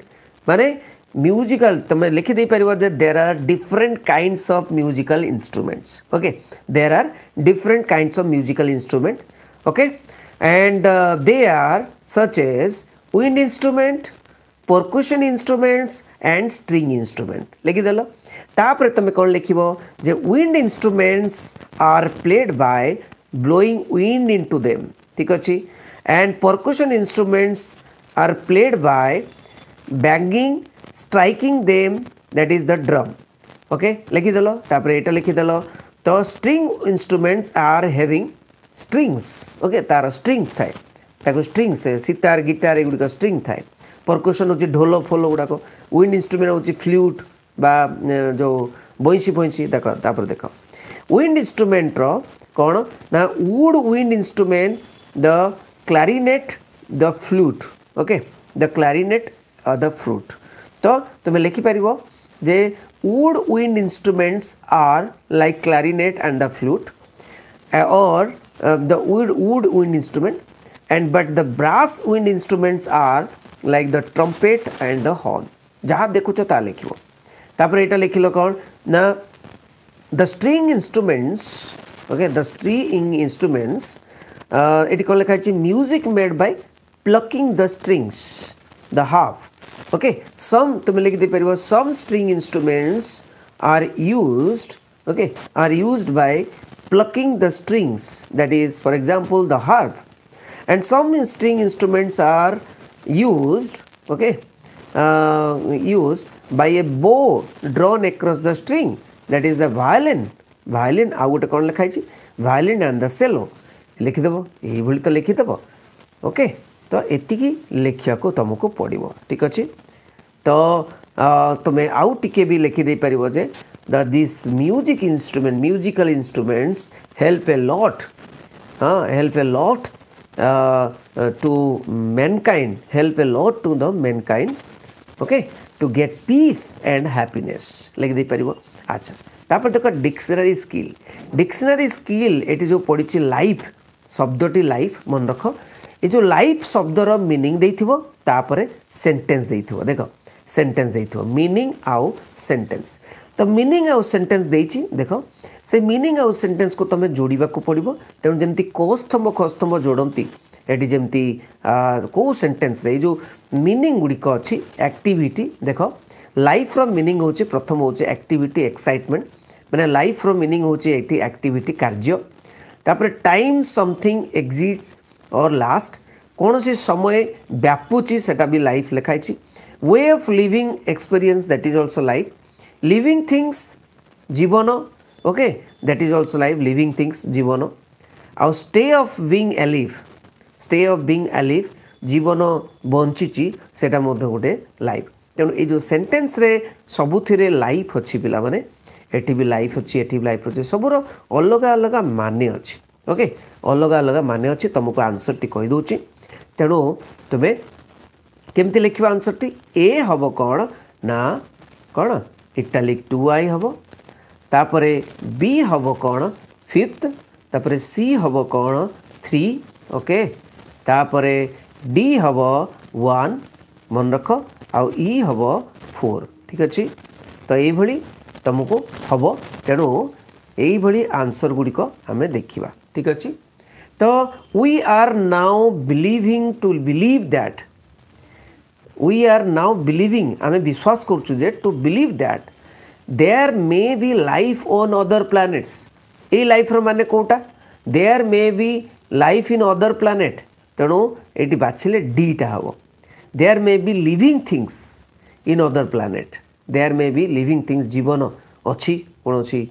ମାନେ म्यूजिकल तुम्हें तो लिख दे पार there are different kinds of musical instruments okay there are different kinds of musical instrument okay and they are such as wind instrument percussion instruments and string instrument लिखिदे तापर तुम कौन लिख wind instruments are played bye blowing wind into them ठीक अच्छे and percussion instruments are played by banging striking them that is the drum. Okay, lekhidalo, tapre eta lekhidalo. The string instruments are having strings. Okay, tara string thai. ତାକୁ string ସେ sitar guitar ଏଗୁଡ଼ିକ string ଥାଏ ପର୍କୁସନ୍ ହେଉଛି ଢୋଲ ଫୋଲ ଗୁଡ଼ାକ wind instrument ହେଉଛି ଫ୍ଲ୍ୟୁଟ୍ ବା ଯେଉଁ ବଇଁଶୀ ଫଇଁଶୀ ଦେଖ ତାପରେ ଦେଖ ୱିଣ୍ଡ ଇନ୍ଷ୍ଟ୍ରୁମେଣ୍ଟର କ'ଣ ନା wood wind instrument the clarinet the flute okay the clarinet the flute तो तुम्हें लिखिपार जे wood wind instruments are like clarinet and the flute और the wood wood wind instrument and but the brass wind instruments are like the trumpet and the horn जहाँ देखु ता लिखर यहाँ लिख ला the string instruments okay the string instruments ये कौन लिखाई music made by plucking the strings the harp okay some to make some string instruments are used okay are used by plucking the strings that is for example the harp and some string instruments are used okay uh, used by a bow drawn across the string that is the violin violin ଆଉ violin and the cello. Violin and the cello ଲେଖିଦେବ ଏଇଭଳି ତ ଲେଖିଦେବ okay तो ये लिखा तुमको पड़ो ठीक अच्छे तो तुम आउ टे भी लिखिदे पार this music instrument musical instruments help a lot हाँ help a lot to mankind help a lot to the mankind okay to get peace and happiness लिखिद पार अच्छा तापर देख डिक्शनरी स्किल डिक्शनरी स्किल ये जो पड़ी लाइफ शब्दी लाइफ मन रख ଏ ଯେଉଁ ଲାଇଫ୍ ଶବ୍ଦର ମିନିଂ ଦେଇଥିବ ତାପରେ ସେଣ୍ଟେନ୍ସ ଦେଇଥିବ ଦେଖ ସେଣ୍ଟେନ୍ସ ଦେଇଥିବ ମିନିଂ ଆଉ ସେଣ୍ଟେନ୍ସ ତ ମିନିଂ ଆଉ ସେଣ୍ଟେନ୍ସ ଦେଇଛି ଦେଖ ସେ ମିନିଂ ଆଉ ସେଣ୍ଟେନ୍ସକୁ ତୁମେ ଯୋଡ଼ିବାକୁ ପଡ଼ିବ ତେଣୁ ଯେମିତି କୋସ୍ତମ୍ଭ ଖସ୍ତମ୍ଭ ଯୋଡ଼ନ୍ତି ଏଠି ଯେମିତି କେଉଁ ସେଣ୍ଟେନ୍ସରେ ଏଇ ଯେଉଁ ମିନିଂ ଗୁଡ଼ିକ ଅଛି ଆକ୍ଟିଭିଟି ଦେଖ ଲାଇଫ୍ର ମିନିଂ ହେଉଛି ପ୍ରଥମ ହେଉଛି ଆକ୍ଟିଭିଟି ଏକ୍ସାଇଟମେଣ୍ଟ ମାନେ ଲାଇଫ୍ର ମିନିଂ ହେଉଛି ଏଠି ଆକ୍ଟିଭିଟି କାର୍ଯ୍ୟ ତାପରେ time something exist or last କୌଣସି ସମୟ ବ୍ୟାପୁଛି ସେଇଟା ବି ଲାଇଫ୍ ଲେଖାଇଛି way of living experience that is also life living things ଜୀବନ okay that is also life living things ଜୀବନ ଆଉ state of being alive state of being alive ଜୀବନ ବଞ୍ଚିଛି ସେଇଟା ମଧ୍ୟ ଗୋଟେ ଲାଇଫ୍ ତେଣୁ ଏଇ ଯେଉଁ ସେଣ୍ଟେନ୍ସରେ ସବୁଥିରେ ଲାଇଫ୍ ଅଛି ପିଲାମାନେ ଏଠି ବି ଲାଇଫ୍ ଅଛି ଏଠି ବି ଲାଇଫ୍ ଅଛି ସବୁର ଅଲଗା ଅଲଗା ମାନେ ଅଛି ଓକେ अलग अलग मान अच्छे तुमको आंसर टी कहीदे तेणु तुम्हें केमती लिख आंसर टी ए हम कौन ना कौन इटालिक टू आई हम तापर बी हम कौन फिफ्थ तापर सी हम कौन थ्री ओके तापर डी हम वन मन रख आई हम फोर ठीक अच्छे तो ये तुमको हम तेणु यही आंसर गुड़िक आम देखा ठीक अच्छे तो we are now believing to believe that we are now believing आम विश्वास करूँ जे to believe that they are maybe life on other planets ये लाइफर मैंने कौटा they are maybe life in other planet तेणु ये बाछले डीटा हे they are maybe living things in other planet they are maybe living things जीवन अच्छी कौन सी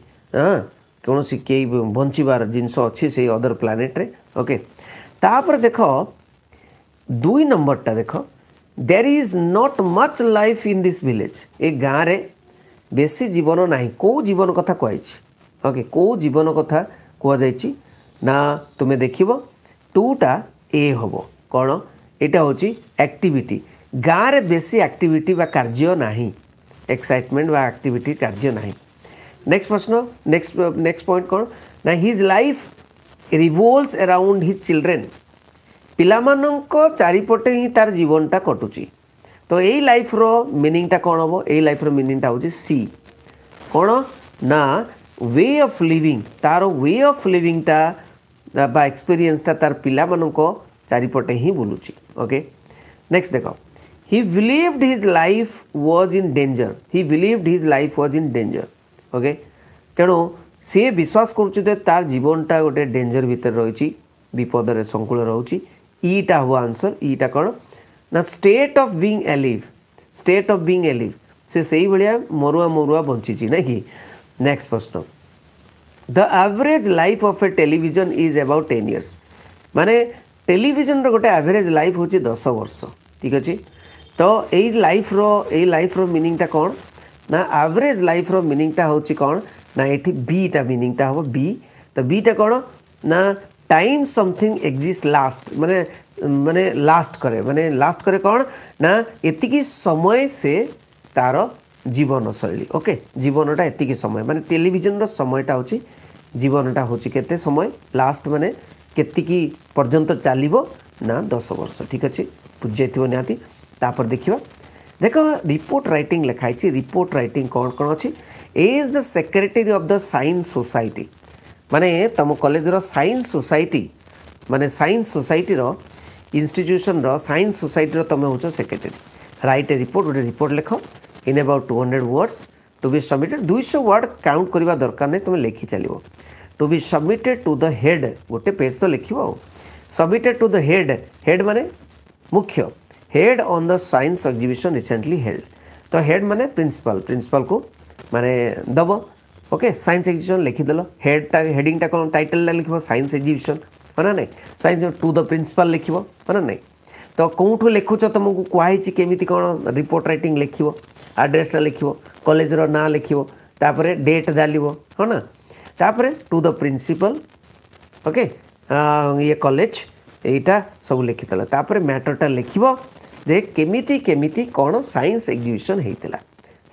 कौन सी कई बचार जिनस अच्छे से अदर प्लानेट्रे ଓକେ ତାପରେ ଦେଖ ଦୁଇ ନମ୍ବରଟା ଦେଖ there is not much life in this village ଏ ଗାଁରେ ବେଶୀ ଜୀବନ ନାହିଁ କେଉଁ ଜୀବନ କଥା କୁହାଯାଇଛି ଓକେ କେଉଁ ଜୀବନ କଥା କୁହାଯାଇଛି ନା ତୁମେ ଦେଖିବ ଟୁଟା ଏ ହେବ କ'ଣ ଏଇଟା ହେଉଛି ଆକ୍ଟିଭିଟି ଗାଁରେ ବେଶୀ ଆକ୍ଟିଭିଟି ବା କାର୍ଯ୍ୟ ନାହିଁ ଏକ୍ସାଇଟମେଣ୍ଟ ବା ଆକ୍ଟିଭିଟି କାର୍ଯ୍ୟ ନାହିଁ ନେକ୍ସଟ ପ୍ରଶ୍ନ ନେକ୍ସଟ ନେକ୍ସଟ ପଏଣ୍ଟ କ'ଣ ନା his life revolves around his children पिला चारिपटे ही तार जीवन टा कटुची तो ये लाइफ्र मिनिंगटा कौन हम ये लाइफ्र मिनिंगटा हूँ सी कौन ना वे अफ लिविंग तार वे अफ लिविंगटा एक्सपीरियंसटा तार पा चारिपटे ही बुलू ओके नेक्स्ट देख he believed his life was in danger he believed his life was in danger okay तेणु ସିଏ ବିଶ୍ୱାସ କରୁଛି ଯେ ତାର ଜୀବନଟା ଗୋଟେ ଡେଞ୍ଜର ଭିତରେ ରହିଛି ବିପଦରେ ସଙ୍କୁଳ ରହୁଛି ଇଟା ହେବ ଆନ୍ସର୍ ଇଟା କ'ଣ ନା state of being alive state of being alive ସେ ସେଇଭଳିଆ ମରୁଆ ମରୁଆ ବଞ୍ଚିଛି ନାଇଁ କି ନେକ୍ସଟ ପ୍ରଶ୍ନ the average life of a television is about ten years ମାନେ ଟେଲିଭିଜନର ଗୋଟେ ଆଭରେଜ୍ ଲାଇଫ୍ ହେଉଛି ଦଶ ବର୍ଷ ଠିକ୍ ଅଛି ତ ଏଇ ଲାଇଫ୍ର ଏଇ ଲାଇଫ୍ର ମିନିଂଟା କ'ଣ ନା ଆଭରେଜ୍ ଲାଇଫ୍ର ମିନିଂଟା ହେଉଛି କ'ଣ ନା ଏଠି ବିଟା ମିନିଂଟା ହେବ ବି ତ ବିଟା କ'ଣ ନା ଟାଇମ୍ ସମଥିଙ୍ଗ ଏକ୍ଜିଷ୍ଟ ଲାଷ୍ଟ ମାନେ ମାନେ ଲାଷ୍ଟ କରେ ମାନେ ଲାଷ୍ଟ କରେ କ'ଣ ନା ଏତିକି ସମୟ ସେ ତା'ର ଜୀବନଶୈଳୀ ଓକେ ଜୀବନଟା ଏତିକି ସମୟ ମାନେ ଟେଲିଭିଜନର ସମୟଟା ହେଉଛି ଜୀବନଟା ହେଉଛି କେତେ ସମୟ ଲାଷ୍ଟ ମାନେ କେତିକି ପର୍ଯ୍ୟନ୍ତ ଚାଲିବ ନା ଦଶ ବର୍ଷ ଠିକ୍ ଅଛି ବୁଝିଯାଇଥିବ ନିହାତି ତାପରେ ଦେଖିବା ଦେଖ ରିପୋର୍ଟ ରାଇଟିଂ ଲେଖା ହେଇଛି ରିପୋର୍ଟ ରାଇଟିଂ କ'ଣ କ'ଣ ଅଛି is the secretary of the science society ମାନେ ତୁମ କଲେଜର ସାଇନ୍ସ ସୋସାଇଟି ମାନେ ସାଇନ୍ସ ସୋସାଇଟିର ଇନଷ୍ଟିଚ୍ୟୁସନ୍ର ସାଇନ୍ସ ସୋସାଇଟିର ତୁମେ ହେଉଛ ସେକ୍ରେଟେରୀ ରାଇଟ୍ ଏ ରିପୋର୍ଟ ଗୋଟେ ରିପୋର୍ଟ ଲେଖ in about two hundred words to be submitted ଦୁଇଶହ ୱାର୍ଡ଼ କାଉଣ୍ଟ କରିବା ଦରକାର ନାହିଁ ତୁମେ ଲେଖି ଚାଲିବ to be submitted to the head ଗୋଟେ ପେଜ୍ ତ ଲେଖିବ ଆଉ submitted to the head head ମାନେ ମୁଖ୍ୟ head on the science exhibition recently held तो हेड मैंने प्रिंसिपल प्रिंसिपल को मैंने दब ओके साइंस एग्जीबिशन लिखिदेल हेड टा हेडिंग टा कौन टाइटल लिख साइंस एग्जीबिशन है ना ना साइंस टू द प्रिंसिपल लिख है ना ना तो कौटू लिखुच तुमको कहुई केमी कौन रिपोर्ट रईटिंग लिख आड्रेसटा लिख कलेजर ना लिख तापर डेट डालिव है ना तापर टू द प्रिंसिपल ओके ये कलेज ଏଇଟା ସବୁ तापर मैटरटा ମ୍ୟାଟର୍ଟା ଯେ କେମିତି କେମିତି କ'ଣ ସାଇନ୍ସ ଏକ୍ଜିବିସନ୍ ହେଇଥିଲା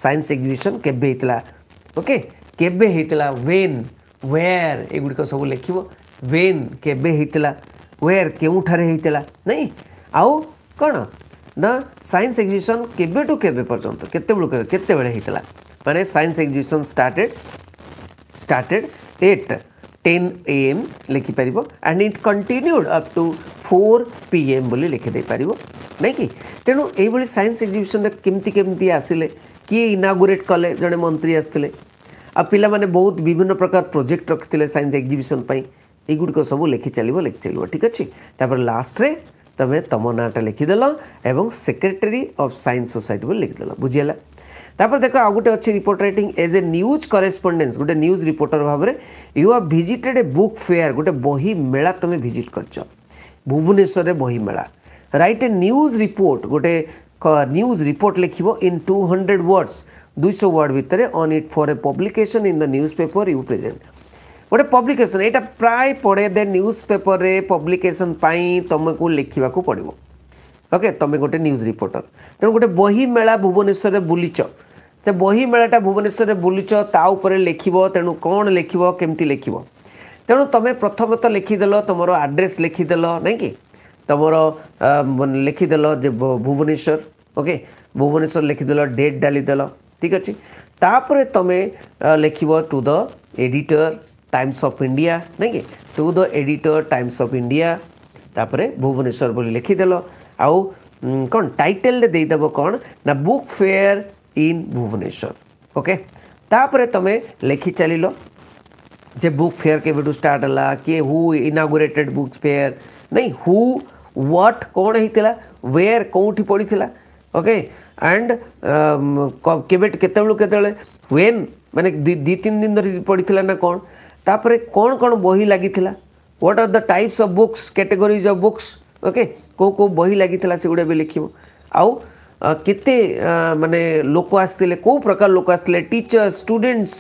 ସାଇନ୍ସ ଏକ୍ଜିବିସନ୍ କେବେ ହେଇଥିଲା ଓକେ କେବେ ହେଇଥିଲା ୱେନ୍ ୱେୟାର୍ ଏଗୁଡ଼ିକ ସବୁ ଲେଖିବ ୱେନ୍ କେବେ ହେଇଥିଲା ୱେୟାର୍ କେଉଁଠାରେ ହେଇଥିଲା ନାଇଁ ଆଉ କ'ଣ ନା ସାଇନ୍ସ ଏକ୍ଜିବିସନ୍ କେବେଠୁ କେବେ ପର୍ଯ୍ୟନ୍ତ କେତେବେଳୁ କେବେ କେତେବେଳେ ହେଇଥିଲା ମାନେ science exhibition started started at 10am লিখি পারিব and it continued up to 4pm বলি লিখে দে পারিব নেকি তেনু এই বালি সায়েন্স এক্সিবিশন কিমতি কিমতি আসিলে কি ইনগুরেট করলে জড়ে মন্ত্রী আসিলে আপিলা মানে বহুত বিভিন্ন প্রকার প্রজেক্ট রাখতিলে সায়েন্স এক্সিবিশন পাই এইগুড কো সবো লিখি চলিবো লেকচারি ভালো ঠিক আছে তারপর লাস্ট রে তবে তমনাতা লিখি দেলো এবং সেক্রেটারি অফ সায়েন্স সোসাইটি বলি লিখি দেলো বুঝিলা तापर देख आ गोटे अच्छे report write as a news correspondence गोटे न्यूज रिपोर्टर भाव में you are visited a book fair गोटे बही मेला तुम भिजिट कर भुवनेश्वर से बही मेला रईट ए न्यूज रिपोर्ट गोटे न्यूज रिपोर्ट लिख इन टू हंड्रेड वर्ड्स दुईश वर्ड भितर and it for a publication in the newspaper you present गोटे पब्लिकेसन यहाँ प्राय पढ़े दे न्यूज पेपर में पब्लिकेसन तुमको लिखा पड़ो ओके okay, तुम गोटे न्यूज रिपोर्टर तेनाली गोटे बही मेला भुवनेश्वर बुलीच ସେ ବହି ମେଳାଟା ଭୁବନେଶ୍ୱରରେ ବୁଲୁଛ ତା ଉପରେ ଲେଖିବ ତେଣୁ କ'ଣ ଲେଖିବ କେମିତି ଲେଖିବ ତେଣୁ ତୁମେ ପ୍ରଥମେ ତ ଲେଖିଦେଲ ତୁମର ଆଡ୍ରେସ୍ ଲେଖିଦେଲ ନାଇଁ କି ତୁମର ଲେଖିଦେଲ ଯେ ଭୁବନେଶ୍ୱର ଓକେ ଭୁବନେଶ୍ୱର ଲେଖିଦେଲ ଡେଟ୍ ଡାଲିଦେଲ ଠିକ୍ ଅଛି ତାପରେ ତୁମେ ଲେଖିବ to the editor Times of India ନାଇଁ କି to the editor Times of India ତାପରେ ଭୁବନେଶ୍ୱର ବୋଲି ଲେଖିଦେଲ ଆଉ କ'ଣ ଟାଇଟେଲ୍ରେ ଦେଇଦେବ କ'ଣ ନା book fair in Bhubaneswar okay तापरे तुम लिखी चलिल जे बुक फेयर के बेटू स्टार्ट ला किए हु इनागोरेटेड बुक फेयर नहीं हु व्हाट कौन है वेयर कौटी पड़ी था ओके एंड केत के वेन मैंने दी तीन दिन पड़ी ना कौन तापर कौन कौन बही लगी what are the types of books categories of books okay को को बही लगी से गुड़ा भी लिख आउ किती माने लोक आसले को प्रकार लोक आसले टीचर्स स्टुडंट्स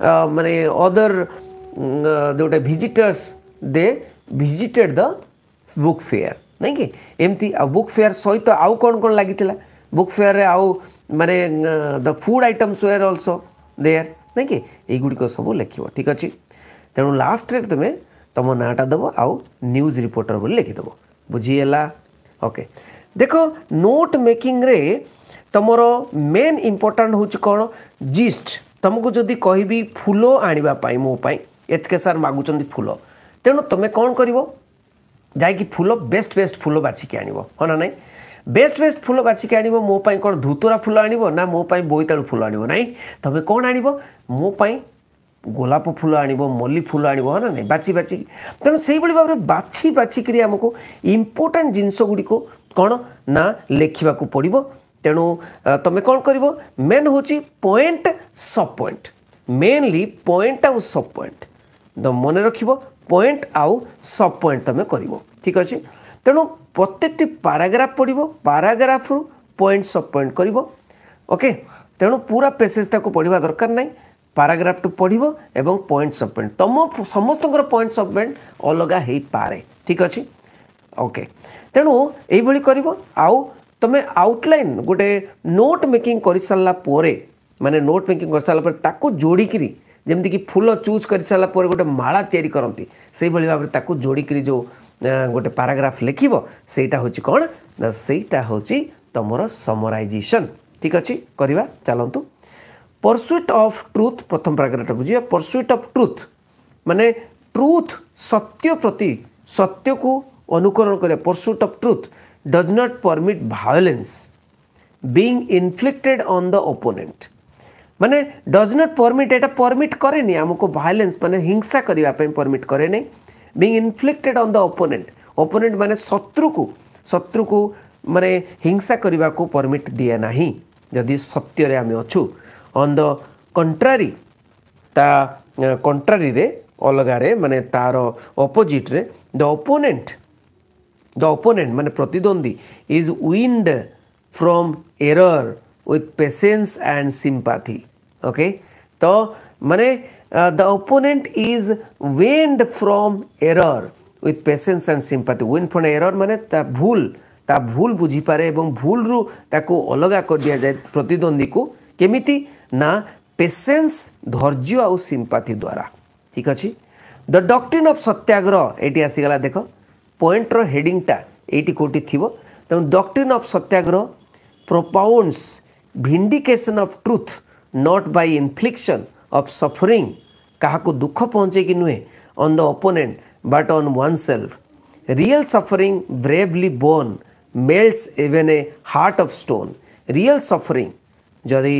माने अदर ଯେଉଁଟା visitors they visited the book fair ନାଇଁ କି ଏମିତି ଆଉ ବୁକ୍ ଫେୟାର୍ ସହିତ ଆଉ କ'ଣ କ'ଣ ଲାଗିଥିଲା ବୁକ୍ ଫେୟାର୍ରେ ଆଉ ମାନେ the food items were also there ନାଇଁ କି ଏଇଗୁଡ଼ିକ ସବୁ ଲେଖିବ ଠିକ୍ ଅଛି ତେଣୁ ଲାଷ୍ଟରେ ତୁମେ ତୁମ ନାଁଟା ଦେବ ଆଉ ନ୍ୟୁଜ୍ ରିପୋର୍ଟର ବୋଲି ଲେଖିଦେବ ବୁଝିହେଲା ଓକେ देखो नोट मेकिंग रे तुमर मेन इम्पोर्टाट हूँ कौन जिस्ट तुमको जदि कह फुल आई मोपाई एचके सार मगुच फुल तेणु तुम कौन कर फुल बेस्ट बेस्ट फुल बाछिक आना ना बेस्ट बेस्ट फुल बाछिक आई कौन धूतरा फुल आण ना मोपाई बोईतालु फुल आण ना तुम्हें कौन आण मोप गोलाप फुल आण मल्ली फुल आण ना ना बाची बाची तेणु से भाव में बाछी बाछिकमको इम्पोर्टाट जिनस गुड़ी କ'ଣ ନା ଲେଖିବାକୁ ପଡ଼ିବ ତେଣୁ ତୁମେ କ'ଣ କରିବ ମେନ୍ ହେଉଛି point sub point mainly point ଆଉ ସବ୍ ପଏଣ୍ଟ ମନେ ରଖିବ ପଏଣ୍ଟ ଆଉ ସବ୍ ପଏଣ୍ଟ ତୁମେ କରିବ ଠିକ୍ ଅଛି ତେଣୁ ପ୍ରତ୍ୟେକଟି ପାରାଗ୍ରାଫ ପଡ଼ିବ ପାରାଗ୍ରାଫରୁ ପଏଣ୍ଟ ସବ୍ ପଏଣ୍ଟ କରିବ ଓକେ ତେଣୁ ପୁରା ପେସେଜଟାକୁ ପଢ଼ିବା ଦରକାର ନାହିଁ ପାରାଗ୍ରାଫଟୁ ପଢ଼ିବ ଏବଂ ପଏଣ୍ଟ ସବ୍ ପଏଣ୍ଟ ତୁମ ସମସ୍ତଙ୍କର ପଏଣ୍ଟ ସବ୍ ପଏଣ୍ଟ ଅଲଗା ହେଇପାରେ ଠିକ୍ ଅଛି ଓକେ ତେଣୁ ଏଇଭଳି କରିବ ଆଉ ତୁମେ ଆଉଟଲାଇନ୍ ଗୋଟେ ନୋଟ୍ ମେକିଂ କରିସାରିଲା ପରେ ମାନେ ନୋଟ୍ ମେକିଂ କରିସାରିଲା ପରେ ତାକୁ ଯୋଡ଼ିକିରି ଯେମିତିକି ଫୁଲ ଚୁଜ୍ କରିସାରିଲା ପରେ ଗୋଟେ ମାଳା ତିଆରି କରନ୍ତି ସେଇଭଳି ଭାବରେ ତାକୁ ଯୋଡ଼ିକିରି ଯେଉଁ ଗୋଟେ ପାରାଗ୍ରାଫ୍ ଲେଖିବ ସେଇଟା ହେଉଛି କ'ଣ ନା ସେଇଟା ହେଉଛି ତୁମର ସମରାଇଜେସନ୍ ଠିକ୍ ଅଛି କରିବା ଚାଲନ୍ତୁ ପରସୁଇଟ୍ ଅଫ୍ ଟ୍ରୁଥ୍ ପ୍ରଥମ ପାରାଗ୍ରାଫ୍ଟାକୁ ଯିବା ପରସୁଇଟ୍ ଅଫ୍ ଟ୍ରୁଥ୍ ମାନେ ଟ୍ରୁଥ୍ ସତ୍ୟ ପ୍ରତି ସତ୍ୟକୁ अनुकरण करें pursuit of truth does not permit violence being inflicted on the opponent मैंने डज नट परमिट एटा परमिट कैनि आमको भायोलेन्स मैंने हिंसा करने परमिट कैन being inflicted on the opponent opponent मैंने शत्रु को शत्रु को मैंने हिंसा करने को परमिट दिए ना जदि सत्य आम अच्छु अन् द कंट्रारी कंट्रारी अलग मैंने तार अपोजिट्रे द ओपोनेंट the opponent মানে প্রতিদ্বন্দ্বী is weaned from error with patience and sympathy okay তো মানে the opponent is weaned from error with patience and sympathy weaned from error মানে তা ভুল তা ভুল বুঝিপারে এবং ভুলরু তাকে অলগা করে দিয়াযাଏ প্রতিদ্বন্দ্বীকে কেমিতি না পেসেন্স ধৈর্য আউ সিম্পাথি দ্বারা ঠিক আছে द डक्ट्रिन अफ सत्याग्रह ये आसीगला देख पॉइंटर हेडिंगटा एटी कोटी थी तेनालीन of Satyagraha propounds vindication of truth not by infliction of suffering क्या दुख पहुँचे कि नुहे on the opponent but on oneself real suffering bravely borne melts even a heart of stone real suffering जदि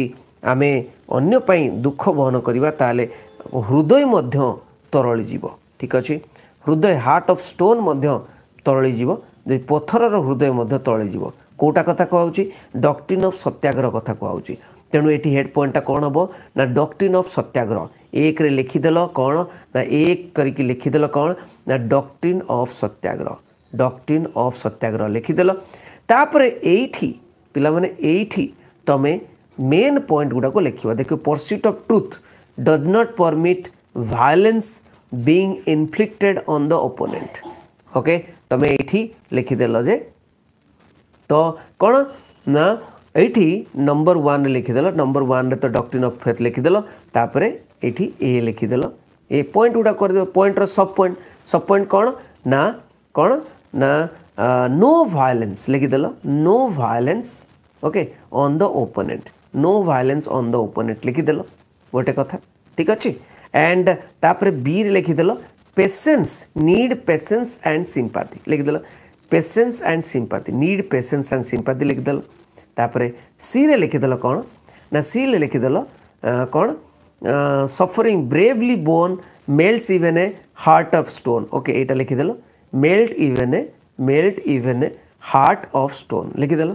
आम अंपाई दुख बहन करवा हृदय मध्य तरली जीव ठीक अच्छे ହୃଦୟ ହାର୍ଟ ଅଫ୍ ଷ୍ଟୋନ୍ ମଧ୍ୟ ତରଳିଯିବ ଯଦି ପଥରର ହୃଦୟ ମଧ୍ୟ ତରଳିଯିବ କେଉଁଟା କଥା କୁହାହେଉଛି ଡକ୍ଟିନ୍ ଅଫ୍ ସତ୍ୟାଗ୍ରହ କଥା କୁହାହେଉଛି ତେଣୁ ଏଠି ହେଡ଼୍ ପଏଣ୍ଟଟା କ'ଣ ହେବ ନା ଡକ୍ଟିନ୍ ଅଫ୍ ସତ୍ୟାଗ୍ରହ ଏକରେ ଲେଖିଦେଲ କ'ଣ ନା ଏକ କରିକି ଲେଖିଦେଲ କ'ଣ ନା ଡକ୍ଟିନ୍ ଅଫ୍ ସତ୍ୟାଗ୍ରହ ଡକ୍ଟିନ୍ ଅଫ୍ ସତ୍ୟାଗ୍ରହ ଲେଖିଦେଲ ତାପରେ ଏଇଠି ପିଲାମାନେ ଏଇଠି ତୁମେ ମେନ୍ ପଏଣ୍ଟ ଗୁଡ଼ାକୁ ଲେଖିବ ଦେଖିବ pursuit of truth does not permit violence being inflicted on the opponent okay તમે એથી લખી દેલો છે તો કોણ ના એઠી નંબર 1 લખી દેલો નંબર 1 રે તો ડોક્ટ્રિન ઓફ ફેથ લખી દેલો તાપરે એઠી એ લખી દેલો એ પોઈન્ટ ઉડા કરી દેલો પોઈન્ટ રો સબ પોઈન્ટ સબ પોઈન્ટ કોણ ના કોણ ના नो वायलेंस लिखिदेल no violence okay on the opponent no violence on the opponent लिखिदेल गोटे कथा ठीक अच्छे एंड तापर बी रे लिखिदेल patience need patience and sympathy लिखिदेल patience and sympathy need patience and sympathy लिखिदेल सी रे लिखिदेल कौन ना सी रे लिखिदेल कौन suffering bravely borne melt even a heart of stone okay यहाँ लिखिदेल melt even a melt even a heart of stone लिखिदेल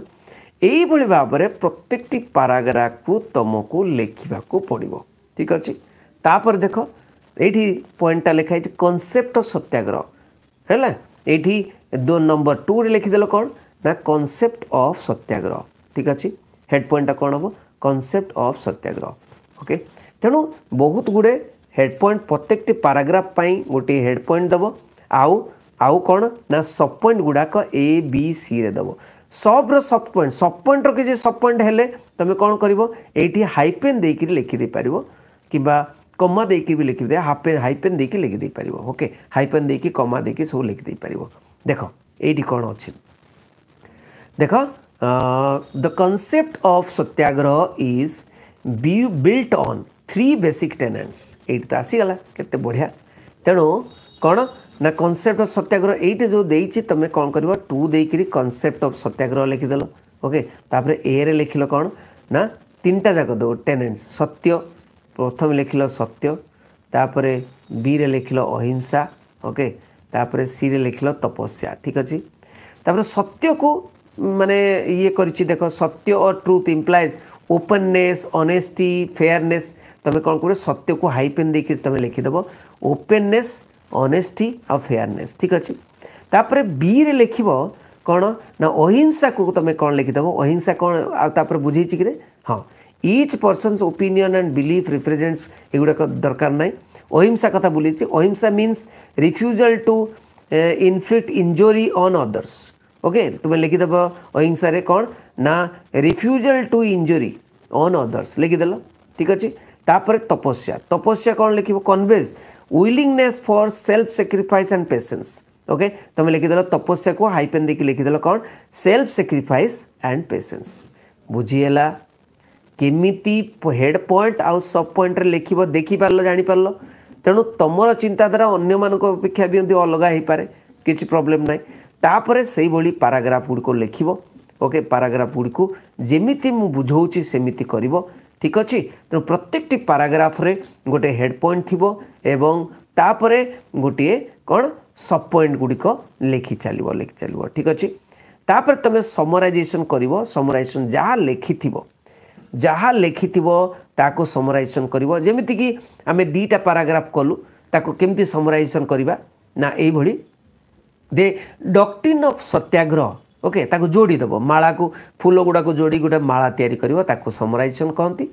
ଏଇଭଳି ଭାବରେ ପ୍ରତ୍ୟେକଟି ପାରାଗ୍ରାଫକୁ ତୁମକୁ ଲେଖିବାକୁ ପଡ଼ିବ ठीक अच्छे তাপরে দেখ এইটি পয়েন্টটা লেখা হয়েছে কনসেপ্ট অফ সত্যাগ্রহ হ্যাঁ এইটি দু নম্বর টুরে লিখিদেল কোণ না কনসেপ্ট অফ সত্যাগ্রহ ঠিক আছে হেড পয়েন্টটা কোণ হব কনসেপ্ট অফ সত্যাগ্রহ ওকে তেণু বহুত গুড়ে হেড পয়েন্ট প্রত্যেকটি প্যারাগ্রাফ পাই গোটিয়ে হেড পয়েন্ট দেব আউ আউ কোণ না সব পয়েন্ট গুড়াক এ বি সি রে দেব সব্র সব পয়েন্ট সব পয়েন্টর কিছু সব পয়েন্ট হলে তুমি কোণ করব এইটি হাইপেন দিয়ে লিখিদেইপার কিংবা कमा दे कि भी लिखि दे हाफ पेन हाइपेन देखिए लिखि दे पार ओके हाइपेन दे कि कमा दे कि सब लिखि दे पार देख ये कौन अच्छे देख the concept of Satyagraha is built on three basic tenets ये तो आसीगला के बढ़िया तेणु कौन ना कनसेप्ट अफ सत्याग्रह ये जो दे तुम्हें कौन कर टू देकर कनसेप्ट अफ सत्याग्रह लिखिदल ओके ए रे लिखल कौन ना तीन टा जाक दे टेनेंट्स सत्य ପ୍ରଥମେ ଲେଖିଲ ସତ୍ୟ ତାପରେ ବିରେ ଲେଖିଲ ଅହିଂସା ଓକେ ତାପରେ ସିରେ ଲେଖିଲ ତପସ୍ୟା ଠିକ୍ ଅଛି ତାପରେ ସତ୍ୟକୁ ମାନେ ଇଏ କରିଛି ଦେଖ ସତ୍ୟ ଓ truth implies openness honesty fairness ତୁମେ କ'ଣ କରିବ ସତ୍ୟକୁ ହାଇପେନ୍ ଦେଇକି ତୁମେ ଲେଖିଦେବ ଓପେନ୍ନେସ୍ ଅନେଷ୍ଟି ଆଉ ଫେୟାରନେସ୍ ଠିକ୍ ଅଛି ତାପରେ ବିରେ ଲେଖିବ କ'ଣ ନା ଅହିଂସାକୁ ତୁମେ କ'ଣ ଲେଖିଦେବ ଅହିଂସା କ'ଣ ଆଉ ତାପରେ ବୁଝେଇଛି କିରେ ହଁ each person's opinion and belief represents युवा दरकार ना अहिंसा कथा बुले ahimsa means refusal to inflict injury on others okay तुम्हें लिखिदेव अहिंसा कौन ना refusal to injury on others लिखिदेल ठीक अच्छे तापर तपस्या तपस्या कौन लिख conveys willingness for self sacrifice and patience okay तुम लिखिदेल तपस्या को हाइपेन देखिए लिखिदेल कौन सेल्फ सेक्रीफाइस एंड पेसेन्स बुझीगला କେମିତି ହେଡ୍ ପଏଣ୍ଟ ଆଉ ସବ୍ ପଏଣ୍ଟରେ ଲେଖିବ ଦେଖିପାରିଲ ଜାଣିପାରିଲ ତେଣୁ ତୁମର ଚିନ୍ତାଧାରା ଅନ୍ୟମାନଙ୍କ ଅପେକ୍ଷା ବି ଏମିତି ଅଲଗା ହେଇପାରେ କିଛି ପ୍ରୋବ୍ଲେମ୍ ନାହିଁ ତାପରେ ସେଇଭଳି ପାରାଗ୍ରାଫ ଗୁଡ଼ିକ ଲେଖିବ ଓକେ ପାରାଗ୍ରାଫ ଗୁଡ଼ିକୁ ଯେମିତି ମୁଁ ବୁଝାଉଛି ସେମିତି କରିବ ଠିକ୍ ଅଛି ତେଣୁ ପ୍ରତ୍ୟେକଟି ପାରାଗ୍ରାଫରେ ଗୋଟିଏ ହେଡ୍ ପଏଣ୍ଟ ଥିବ ଏବଂ ତାପରେ ଗୋଟିଏ କ'ଣ ସବ୍ ପଏଣ୍ଟ ଗୁଡ଼ିକ ଲେଖି ଚାଲିବ ଲେଖି ଚାଲିବ ଠିକ୍ ଅଛି ତାପରେ ତୁମେ ସମରାଇଜେସନ୍ କରିବ ସମରାଇଜେସନ୍ ଯାହା ଲେଖିଥିବ ଯାହା ଲେଖିଥିବ ତାକୁ ସମରାଇଜେସନ୍ କରିବ ଯେମିତିକି ଆମେ ଦୁଇଟା ପାରାଗ୍ରାଫ୍ କଲୁ ତାକୁ କେମିତି ସମରାଇଜେସନ୍ କରିବା ନା ଏଇଭଳି ଦେ ଡକ୍ଟିନ୍ ଅଫ୍ ସତ୍ୟାଗ୍ରହ ଓକେ ତାକୁ ଯୋଡ଼ି ଦେବ ମାଳାକୁ ଫୁଲ ଗୁଡ଼ାକୁ ଯୋଡ଼ି ଗୋଟେ ମାଳା ତିଆରି କରିବ ତାକୁ ସମରାଇଜେସନ୍ କହନ୍ତି